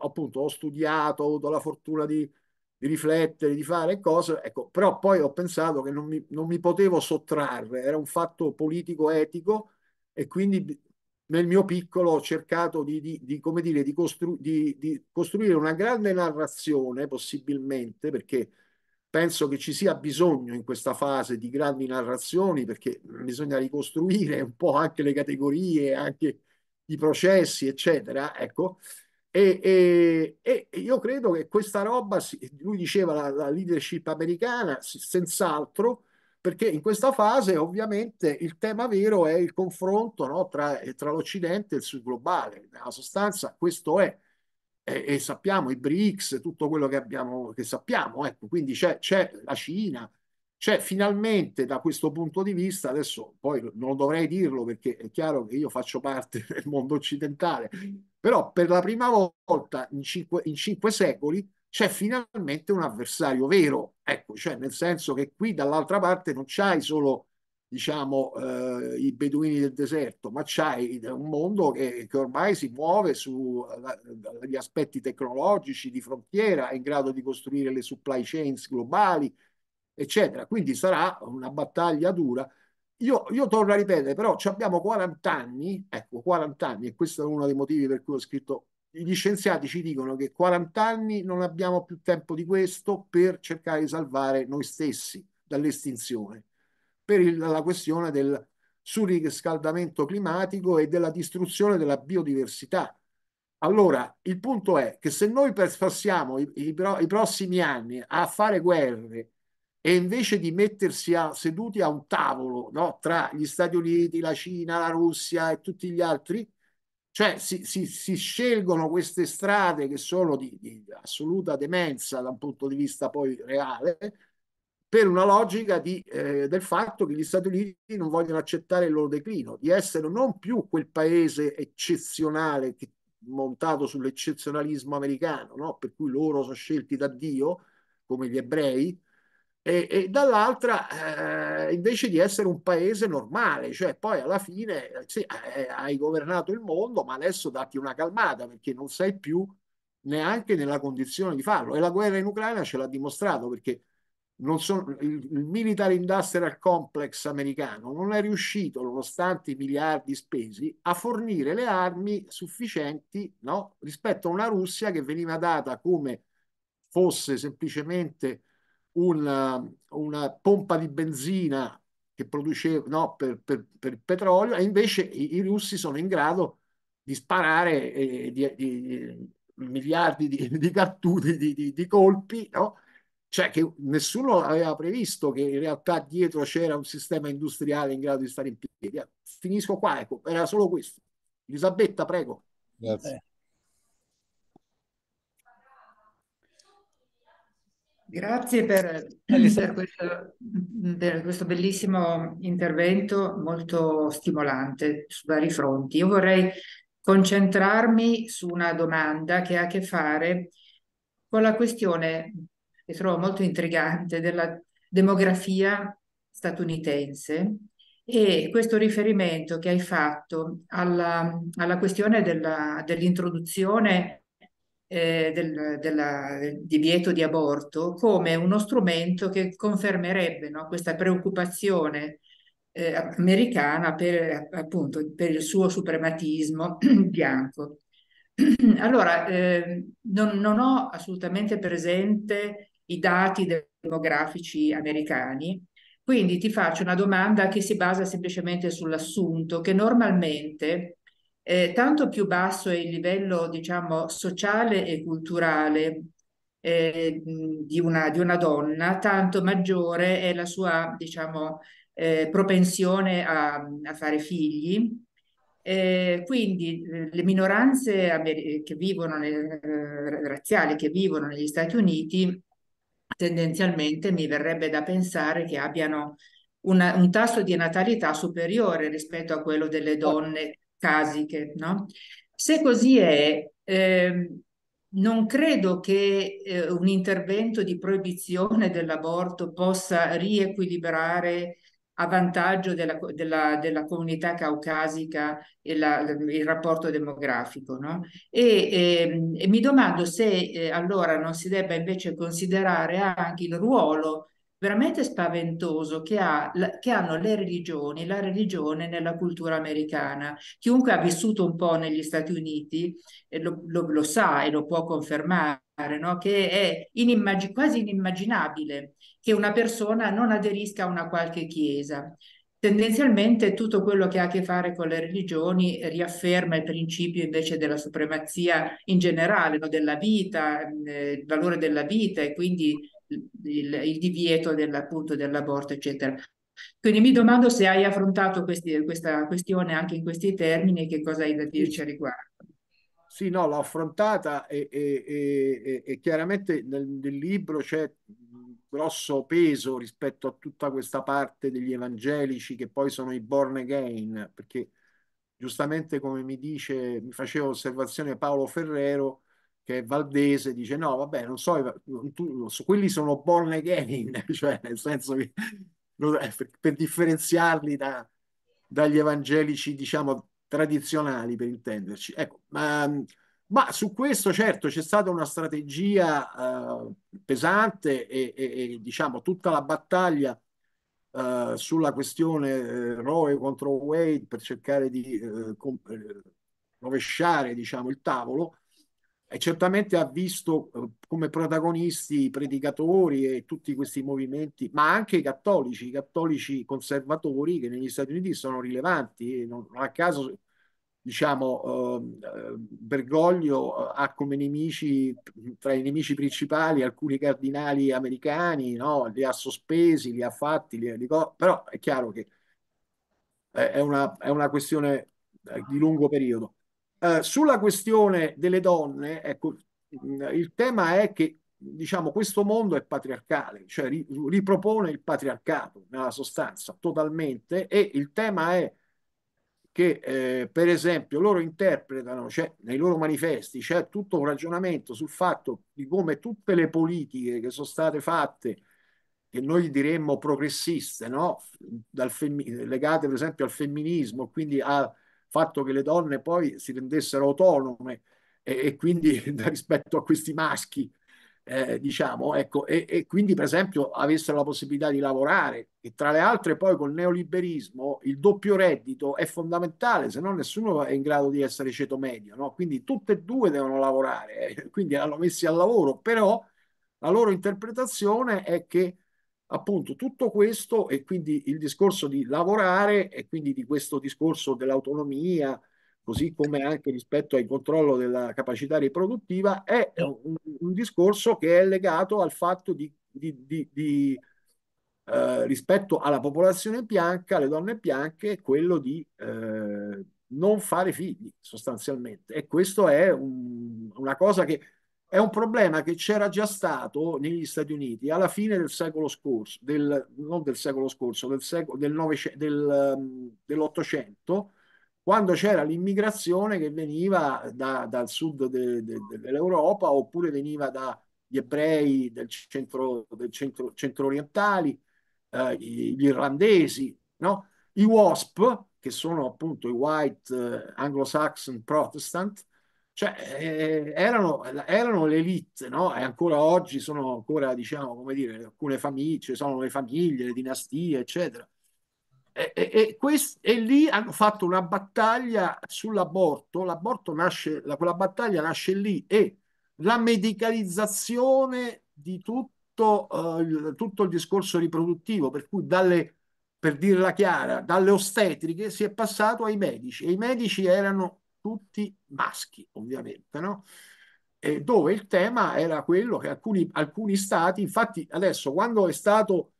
appunto ho studiato, ho avuto la fortuna di, di riflettere, di fare cose, ecco, però poi ho pensato che non mi, non mi potevo sottrarre, era un fatto politico-etico e quindi nel mio piccolo ho cercato di, di, di come dire, di, costru- di, di costruire una grande narrazione, possibilmente, perché penso che ci sia bisogno in questa fase di grandi narrazioni, perché bisogna ricostruire un po' anche le categorie, anche i processi, eccetera. Ecco. E, e, e, io credo che questa roba, lui diceva la, la leadership americana, senz'altro perché in questa fase ovviamente il tema vero è il confronto no, tra, eh, tra l'Occidente e il Sud globale. Nella sostanza questo è, e, e, sappiamo i BRICS, tutto quello che, abbiamo, che sappiamo, ecco, quindi c'è, c'è la Cina, c'è finalmente da questo punto di vista, adesso poi non dovrei dirlo perché è chiaro che io faccio parte del mondo occidentale, però per la prima volta in cinque, in cinque secoli c'è finalmente un avversario vero, ecco, cioè nel senso che qui dall'altra parte non c'hai solo diciamo eh, i beduini del deserto, ma c'hai un mondo che, che ormai si muove sugli aspetti tecnologici di frontiera, è in grado di costruire le supply chains globali, eccetera. Quindi sarà una battaglia dura. Io, io, torno a ripetere, però abbiamo 40 anni, ecco, 40 anni, e questo è uno dei motivi per cui ho scritto gli scienziati ci dicono che 40 anni non abbiamo più tempo di questo per cercare di salvare noi stessi dall'estinzione, per il, la questione del surriscaldamento climatico e della distruzione della biodiversità. Allora, il punto è che se noi passiamo i, i, i prossimi anni a fare guerre e invece di mettersi a, seduti a un tavolo no, tra gli Stati Uniti, la Cina, la Russia e tutti gli altri, cioè si, si, si scelgono queste strade che sono di, di assoluta demenza da un punto di vista poi reale, per una logica di, eh, del fatto che gli Stati Uniti non vogliono accettare il loro declino, di essere non più quel paese eccezionale che, montato sull'eccezionalismo americano, no? per cui loro sono scelti da Dio, come gli ebrei, e, e dall'altra eh, invece di essere un paese normale, cioè poi alla fine eh, sì, eh, hai governato il mondo, ma adesso datti una calmata perché non sei più neanche nella condizione di farlo. E la guerra in Ucraina ce l'ha dimostrato perché sono, il, il military industrial complex americano non è riuscito, nonostante i miliardi spesi, a fornire le armi sufficienti no? rispetto a una Russia che veniva data come fosse semplicemente una, una pompa di benzina che produceva no, per, per, per, il petrolio e invece i, i, russi sono in grado di sparare eh, di, di, miliardi di, di cartuti, di, di colpi, no? cioè che nessuno aveva previsto che in realtà dietro c'era un sistema industriale in grado di stare in piedi. Finisco qua, ecco, era solo questo. Elisabetta, prego. Grazie. Grazie per, per, mm. questo, per, questo, bellissimo intervento molto stimolante su vari fronti. Io vorrei concentrarmi su una domanda che ha a che fare con la questione che trovo molto intrigante della demografia statunitense e questo riferimento che hai fatto alla, alla questione dell'introduzione eh, del, della, del, divieto di aborto come uno strumento che confermerebbe no, questa preoccupazione eh, americana per, appunto, per il suo suprematismo bianco. allora, eh, non, non, ho assolutamente presente i dati demografici americani, quindi ti faccio una domanda che si basa semplicemente sull'assunto che normalmente eh, tanto più basso è il livello, diciamo, sociale e culturale eh, di, una, di, una, donna, tanto maggiore è la sua, diciamo, eh, propensione a, a, fare figli. Eh, quindi eh, le minoranze che vivono nel, eh, razziali che vivono negli Stati Uniti tendenzialmente mi verrebbe da pensare che abbiano una, un tasso di natalità superiore rispetto a quello delle ecco. donne casiche. No? Se così è, eh, non credo che eh, un intervento di proibizione dell'aborto possa riequilibrare a vantaggio della, della, della comunità caucasica e la, il rapporto demografico. No? E, e, ehm, e, mi domando se eh, allora non si debba invece considerare anche il ruolo veramente spaventoso che, ha, che, hanno le religioni, la religione nella cultura americana. Chiunque ha vissuto un po' negli Stati Uniti eh, lo, lo, lo, sa e lo può confermare, no? che è inimmag- quasi inimmaginabile che una persona non aderisca a una qualche chiesa. Tendenzialmente tutto quello che ha a che fare con le religioni riafferma il principio invece della supremazia in generale, no? della vita, eh, il valore della vita e quindi il, il divieto del, appunto dell'aborto, eccetera. Quindi mi domando se hai affrontato questi, questa questione anche in questi termini e che cosa hai da dirci a riguardo. Sì, no, l'ho affrontata e, e, e, e chiaramente nel, nel, libro c'è grosso peso rispetto a tutta questa parte degli evangelici che poi sono i born again, perché giustamente come mi dice, mi faceva osservazione Paolo Ferrero, che è valdese, dice no, vabbè, non so, tu, quelli sono born again, cioè nel senso che per differenziarli da, dagli evangelici, diciamo, tradizionali, per intenderci. Ecco, ma, ma su questo certo c'è stata una strategia eh, pesante e, e, e, diciamo tutta la battaglia eh, sulla questione eh, Roe contro Wade per cercare di eh, eh, rovesciare diciamo, il tavolo certamente ha visto eh, come protagonisti i predicatori e tutti questi movimenti, ma anche i cattolici, i cattolici conservatori che negli Stati Uniti sono rilevanti. Non a caso, diciamo, ehm, eh, Bergoglio eh, ha come nemici, tra i nemici principali, alcuni cardinali americani, no? li ha sospesi, li ha fatti, li, li, però è chiaro che è una, è una questione di lungo periodo. Eh, sulla questione delle donne, ecco, mm, il tema è che diciamo, questo mondo è patriarcale, cioè ri- ripropone il patriarcato nella sostanza totalmente e il tema è che eh, per esempio loro interpretano cioè, nei loro manifesti c'è tutto un ragionamento sul fatto di come tutte le politiche che sono state fatte che noi diremmo progressiste, no? Femmi- legate per esempio al femminismo, quindi a, fatto che le donne poi si rendessero autonome e, e quindi rispetto a questi maschi, eh, diciamo, ecco, e, e, quindi per esempio avessero la possibilità di lavorare. E tra le altre poi col neoliberismo il doppio reddito è fondamentale, se no nessuno è in grado di essere ceto medio, no? quindi tutte e due devono lavorare, eh, quindi l'hanno messi al lavoro, però la loro interpretazione è che appunto tutto questo e quindi il discorso di lavorare e quindi di questo discorso dell'autonomia, così come anche rispetto al controllo della capacità riproduttiva, è un, un discorso che è legato al fatto di, di, di, di eh, rispetto alla popolazione bianca, alle donne bianche, quello di eh, non fare figli sostanzialmente. E questo è un, una cosa che è un problema che c'era già stato negli Stati Uniti alla fine del secolo scorso, del, non del secolo scorso, del secolo, del del, um, dell'Ottocento, quando c'era l'immigrazione che veniva da, dal sud de, de, dell'Europa oppure veniva dagli ebrei del centro, del centro, centro orientali, eh, gli irlandesi, no? i WASP, che sono appunto i White eh, Anglo-Saxon Protestant, cioè, eh, erano, erano l'elite, no? E ancora oggi sono ancora, diciamo, come dire, alcune famiglie, cioè sono le famiglie, le dinastie, eccetera. E, e, e, quest- e, lì hanno fatto una battaglia sull'aborto. L'aborto nasce, la, quella battaglia nasce lì e la medicalizzazione di tutto, uh, il, tutto il discorso riproduttivo, per cui dalle, per dirla chiara, dalle ostetriche si è passato ai medici e i medici erano tutti maschi, ovviamente, no? E dove il tema era quello che alcuni, alcuni stati, infatti adesso quando è stato,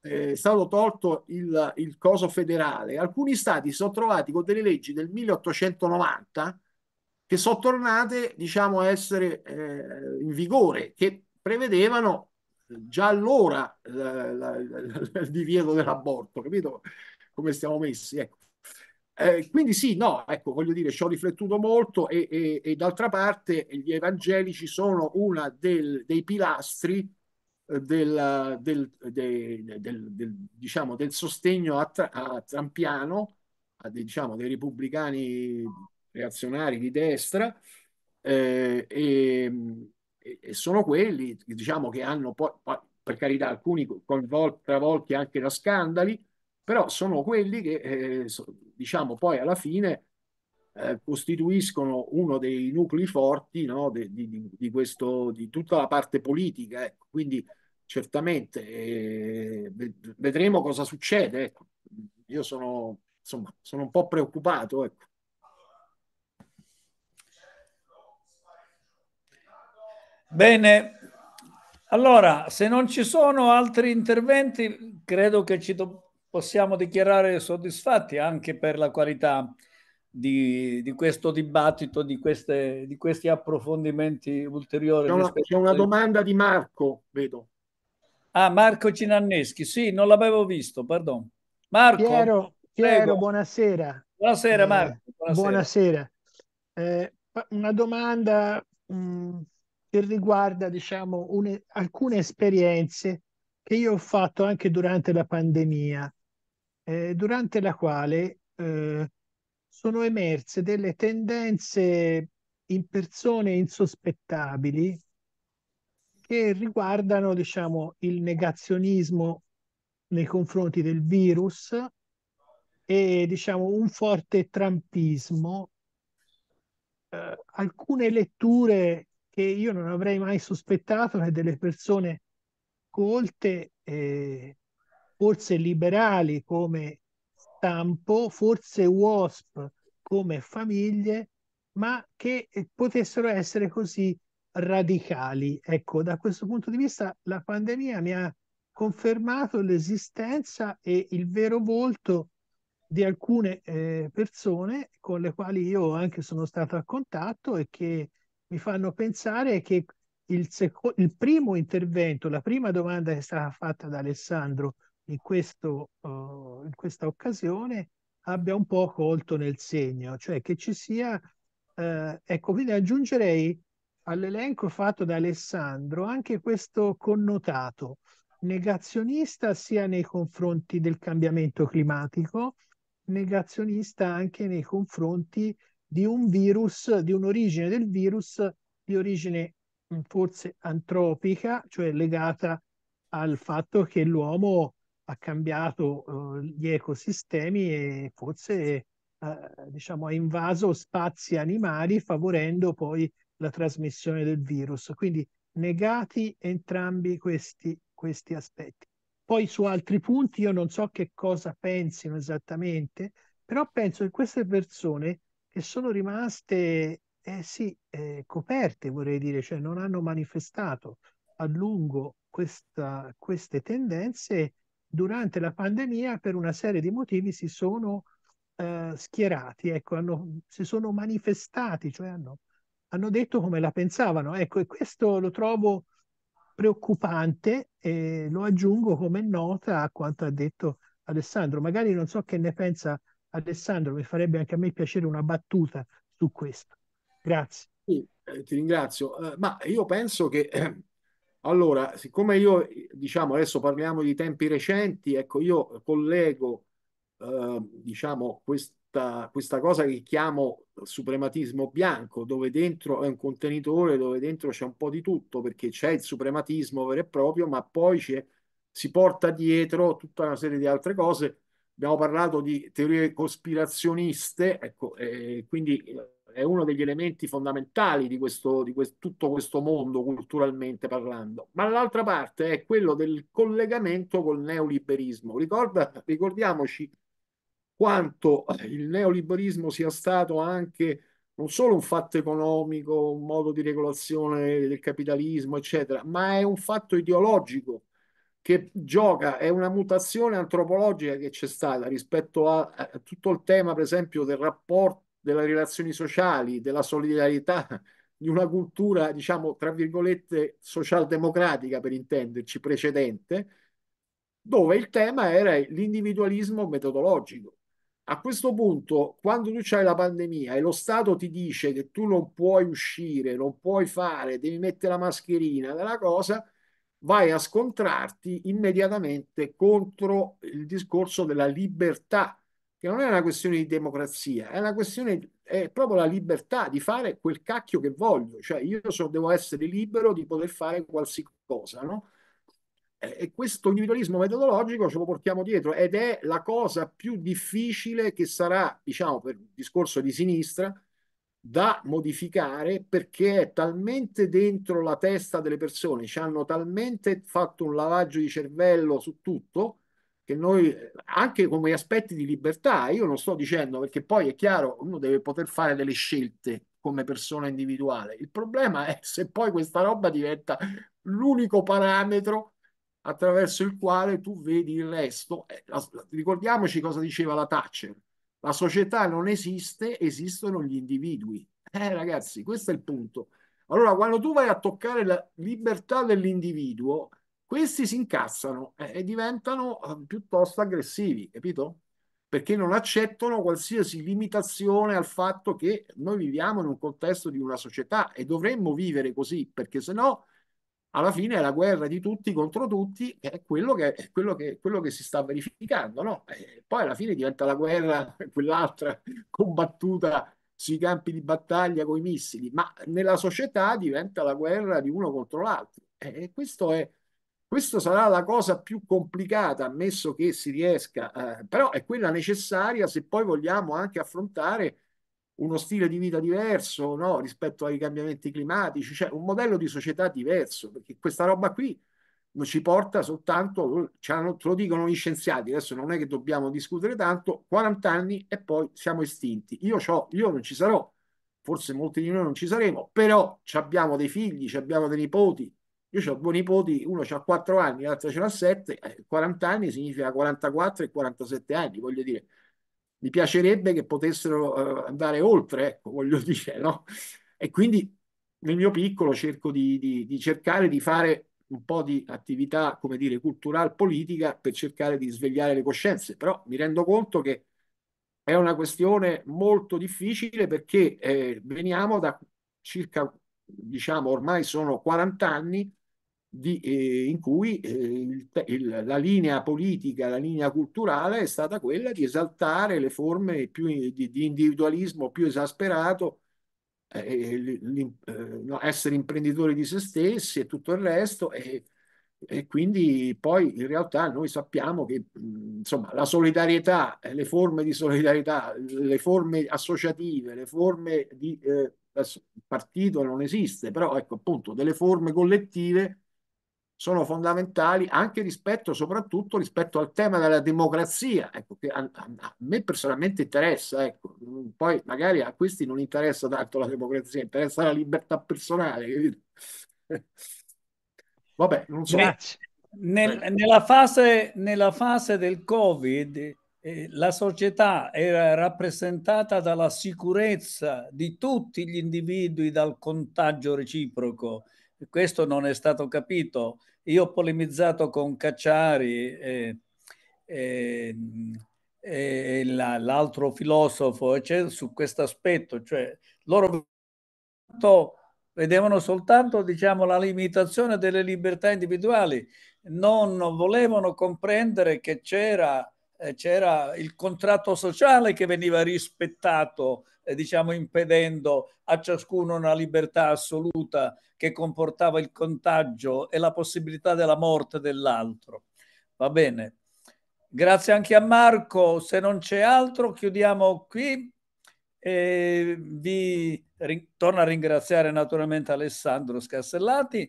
eh, stato tolto il, il coso federale, alcuni stati si sono trovati con delle leggi del 1890 che sono tornate, diciamo, a essere eh, in vigore, che prevedevano già allora il divieto dell'aborto, capito come stiamo messi? Ecco. Eh, quindi sì, no, ecco, voglio dire, ci ho riflettuto molto e, e, e d'altra parte gli evangelici sono uno dei pilastri eh, del, del, del, del, diciamo, del sostegno a, tra, a Trampiano, a, diciamo, dei repubblicani reazionari di destra, eh, e, e, sono quelli diciamo, che hanno poi, per carità, alcuni coinvolti, travolti anche da scandali, però sono quelli che, eh, diciamo, poi alla fine eh, costituiscono uno dei nuclei forti no, di, di, di, questo, di tutta la parte politica. Ecco. Quindi certamente eh, vedremo cosa succede. Ecco. Io sono, insomma, sono un po' preoccupato. Ecco. Bene, allora se non ci sono altri interventi, credo che ci dobbiamo possiamo dichiarare soddisfatti anche per la qualità di, di questo dibattito, di, queste, di, questi approfondimenti ulteriori. C'è una, c'è una domanda di Marco, vedo. Ah, Marco Cinanneschi, sì, non l'avevo visto, pardon. Marco, Piero, Piero buonasera. Buonasera eh, Marco. Buonasera. buonasera. Eh, una domanda mh, mm, che riguarda diciamo, une, alcune esperienze che io ho fatto anche durante la pandemia eh, durante la quale eh, sono emerse delle tendenze in persone insospettabili che riguardano, diciamo, il negazionismo nei confronti del virus e, diciamo, un forte trampismo. Eh, alcune letture che io non avrei mai sospettato che delle persone colte eh, forse liberali come stampo, forse WASP come famiglie, ma che eh, potessero essere così radicali. Ecco, da questo punto di vista la pandemia mi ha confermato l'esistenza e il vero volto di alcune eh, persone con le quali io anche sono stato a contatto e che mi fanno pensare che il, seco- il primo intervento, la prima domanda che è stata fatta da Alessandro in, questo, uh, in questa occasione abbia un po' colto nel segno, cioè che ci sia, eh, ecco, quindi aggiungerei all'elenco fatto da Alessandro anche questo connotato negazionista sia nei confronti del cambiamento climatico, negazionista anche nei confronti di un virus, di un'origine del virus di origine mm, forse antropica, cioè legata al fatto che l'uomo ha cambiato uh, gli ecosistemi e forse uh, diciamo, ha invaso spazi animali favorendo poi la trasmissione del virus. Quindi negati entrambi questi, questi aspetti. Poi su altri punti io non so che cosa pensino esattamente, però penso che queste persone che sono rimaste eh, sì, eh, coperte, vorrei dire, cioè non hanno manifestato a lungo questa, queste tendenze, durante la pandemia per una serie di motivi si sono eh, schierati, ecco, hanno, si sono manifestati, cioè hanno, hanno, detto come la pensavano. Ecco, e questo lo trovo preoccupante e lo aggiungo come nota a quanto ha detto Alessandro. Magari non so che ne pensa Alessandro, mi farebbe anche a me piacere una battuta su questo. Grazie. Sì, eh, ti ringrazio, eh, ma io penso che eh, allora, siccome io, diciamo, adesso parliamo di tempi recenti, ecco, io collego, eh, diciamo, questa, questa cosa che chiamo suprematismo bianco, dove dentro è un contenitore, dove dentro c'è un po' di tutto, perché c'è il suprematismo vero e proprio, ma poi si porta dietro tutta una serie di altre cose. Abbiamo parlato di teorie cospirazioniste, ecco, eh, quindi è uno degli elementi fondamentali di, questo, di questo, tutto questo mondo culturalmente parlando, ma l'altra parte è quello del collegamento col neoliberismo. Ricorda, ricordiamoci quanto il neoliberismo sia stato anche non solo un fatto economico, un modo di regolazione del capitalismo, eccetera, ma è un fatto ideologico che gioca, è una mutazione antropologica che c'è stata rispetto a, a tutto il tema, per esempio, del rapporto delle relazioni sociali, della solidarietà, di una cultura, diciamo, tra virgolette, socialdemocratica per intenderci, precedente, dove il tema era l'individualismo metodologico. A questo punto, quando tu c'hai la pandemia e lo Stato ti dice che tu non puoi uscire, non puoi fare, devi mettere la mascherina, la cosa, vai a scontrarti immediatamente contro il discorso della libertà che non è una questione di democrazia, è una questione, è proprio la libertà di fare quel cacchio che voglio, cioè io so, devo essere libero di poter fare qualsiasi cosa, no? E questo individualismo metodologico ce lo portiamo dietro ed è la cosa più difficile che sarà, diciamo, per il discorso di sinistra, da modificare perché è talmente dentro la testa delle persone, ci hanno talmente fatto un lavaggio di cervello su tutto che noi anche come aspetti di libertà, io non sto dicendo perché poi è chiaro, uno deve poter fare delle scelte come persona individuale. Il problema è se poi questa roba diventa l'unico parametro attraverso il quale tu vedi il resto. Eh, ricordiamoci cosa diceva la Thatcher. La società non esiste, esistono gli individui. Eh, ragazzi, questo è il punto. Allora, quando tu vai a toccare la libertà dell'individuo, questi si incazzano eh, e diventano eh, piuttosto aggressivi, capito? Perché non accettano qualsiasi limitazione al fatto che noi viviamo in un contesto di una società e dovremmo vivere così, perché se no alla fine è la guerra di tutti contro tutti, è quello che, è quello che, quello che si sta verificando, no? E poi alla fine diventa la guerra, quell'altra combattuta sui campi di battaglia con i missili, ma nella società diventa la guerra di uno contro l'altro. E questo è questa sarà la cosa più complicata, ammesso che si riesca, eh, però è quella necessaria se poi vogliamo anche affrontare uno stile di vita diverso no? rispetto ai cambiamenti climatici, cioè un modello di società diverso, perché questa roba qui non ci porta soltanto, cioè, te lo dicono gli scienziati, adesso non è che dobbiamo discutere tanto, 40 anni e poi siamo estinti. Io, io non ci sarò, forse molti di noi non ci saremo, però abbiamo dei figli, abbiamo dei nipoti, io ho due nipoti, uno c'ha 4 anni, l'altro ce l'ha 7, 40 eh, anni significa 44 e 47 anni, voglio dire. Mi piacerebbe che potessero eh, andare oltre, ecco, voglio dire, no? E quindi nel mio piccolo cerco di, di, di cercare di fare un po' di attività, come dire, culturale, politica, per cercare di svegliare le coscienze, però mi rendo conto che è una questione molto difficile perché eh, veniamo da circa, diciamo, ormai sono 40 anni di, eh, in cui eh, il, il, la linea politica, la linea culturale è stata quella di esaltare le forme più, di, di, individualismo più esasperato, eh, eh, no, essere imprenditori di se stessi e tutto il resto. E, e quindi poi in realtà noi sappiamo che insomma, la solidarietà, eh, le forme di solidarietà, le forme associative, le forme di eh, partito non esiste, però ecco appunto delle forme collettive sono fondamentali anche rispetto, soprattutto rispetto al tema della democrazia, ecco, che a, a, me personalmente interessa, ecco. poi magari a questi non interessa tanto la democrazia, interessa la libertà personale. Vabbè, non so. Nel, nella, fase, nella fase del Covid eh, la società era rappresentata dalla sicurezza di tutti gli individui dal contagio reciproco questo non è stato capito. Io ho polemizzato con Cacciari e, e, e la, l'altro filosofo cioè, su questo aspetto, cioè loro vedevano soltanto diciamo, la limitazione delle libertà individuali, non volevano comprendere che c'era eh, c'era il contratto sociale che veniva rispettato, eh, diciamo impedendo a ciascuno una libertà assoluta che comportava il contagio e la possibilità della morte dell'altro. Va bene. Grazie anche a Marco. Se non c'è altro, chiudiamo qui. E vi torno a ringraziare naturalmente Alessandro Scassellati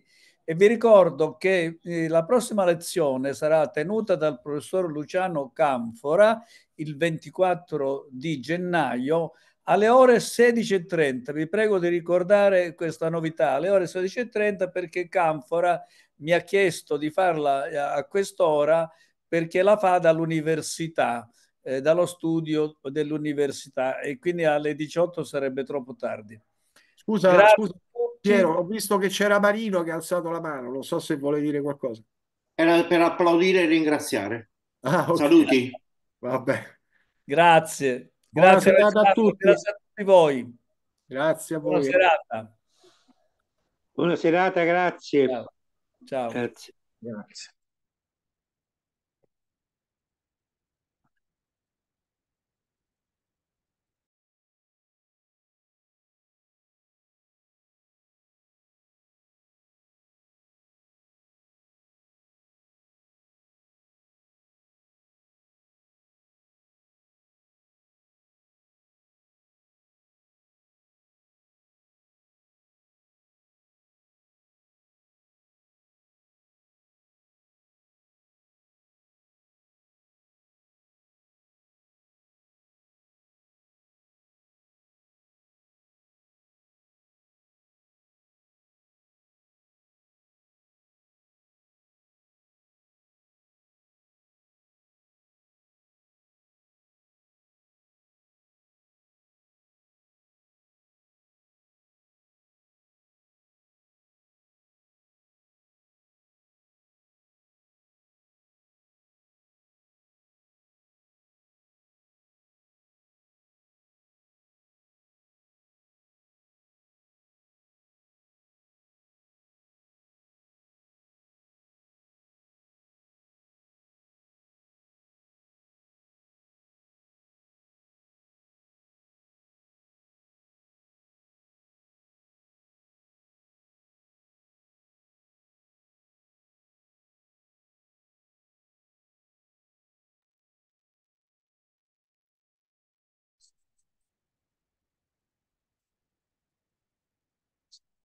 e vi ricordo che eh, la prossima lezione sarà tenuta dal professor Luciano Canfora il 24 di gennaio alle ore 16.30. Vi prego di ricordare questa novità, alle ore 16.30 perché Canfora mi ha chiesto di farla eh, a quest'ora perché la fa dall'università, eh, dallo studio dell'università e quindi alle 18 sarebbe troppo tardi. Scusa, Gra- scusa Piero, ho visto che c'era Marino che ha alzato la mano, non so se vuole dire qualcosa. Era per applaudire e ringraziare. Ah, okay. Saluti. Vabbè. Grazie. Buona grazie a tutti. Grazie a tutti voi. Grazie a voi. Buona serata. Buona serata, grazie. Ciao. Ciao. Grazie. grazie.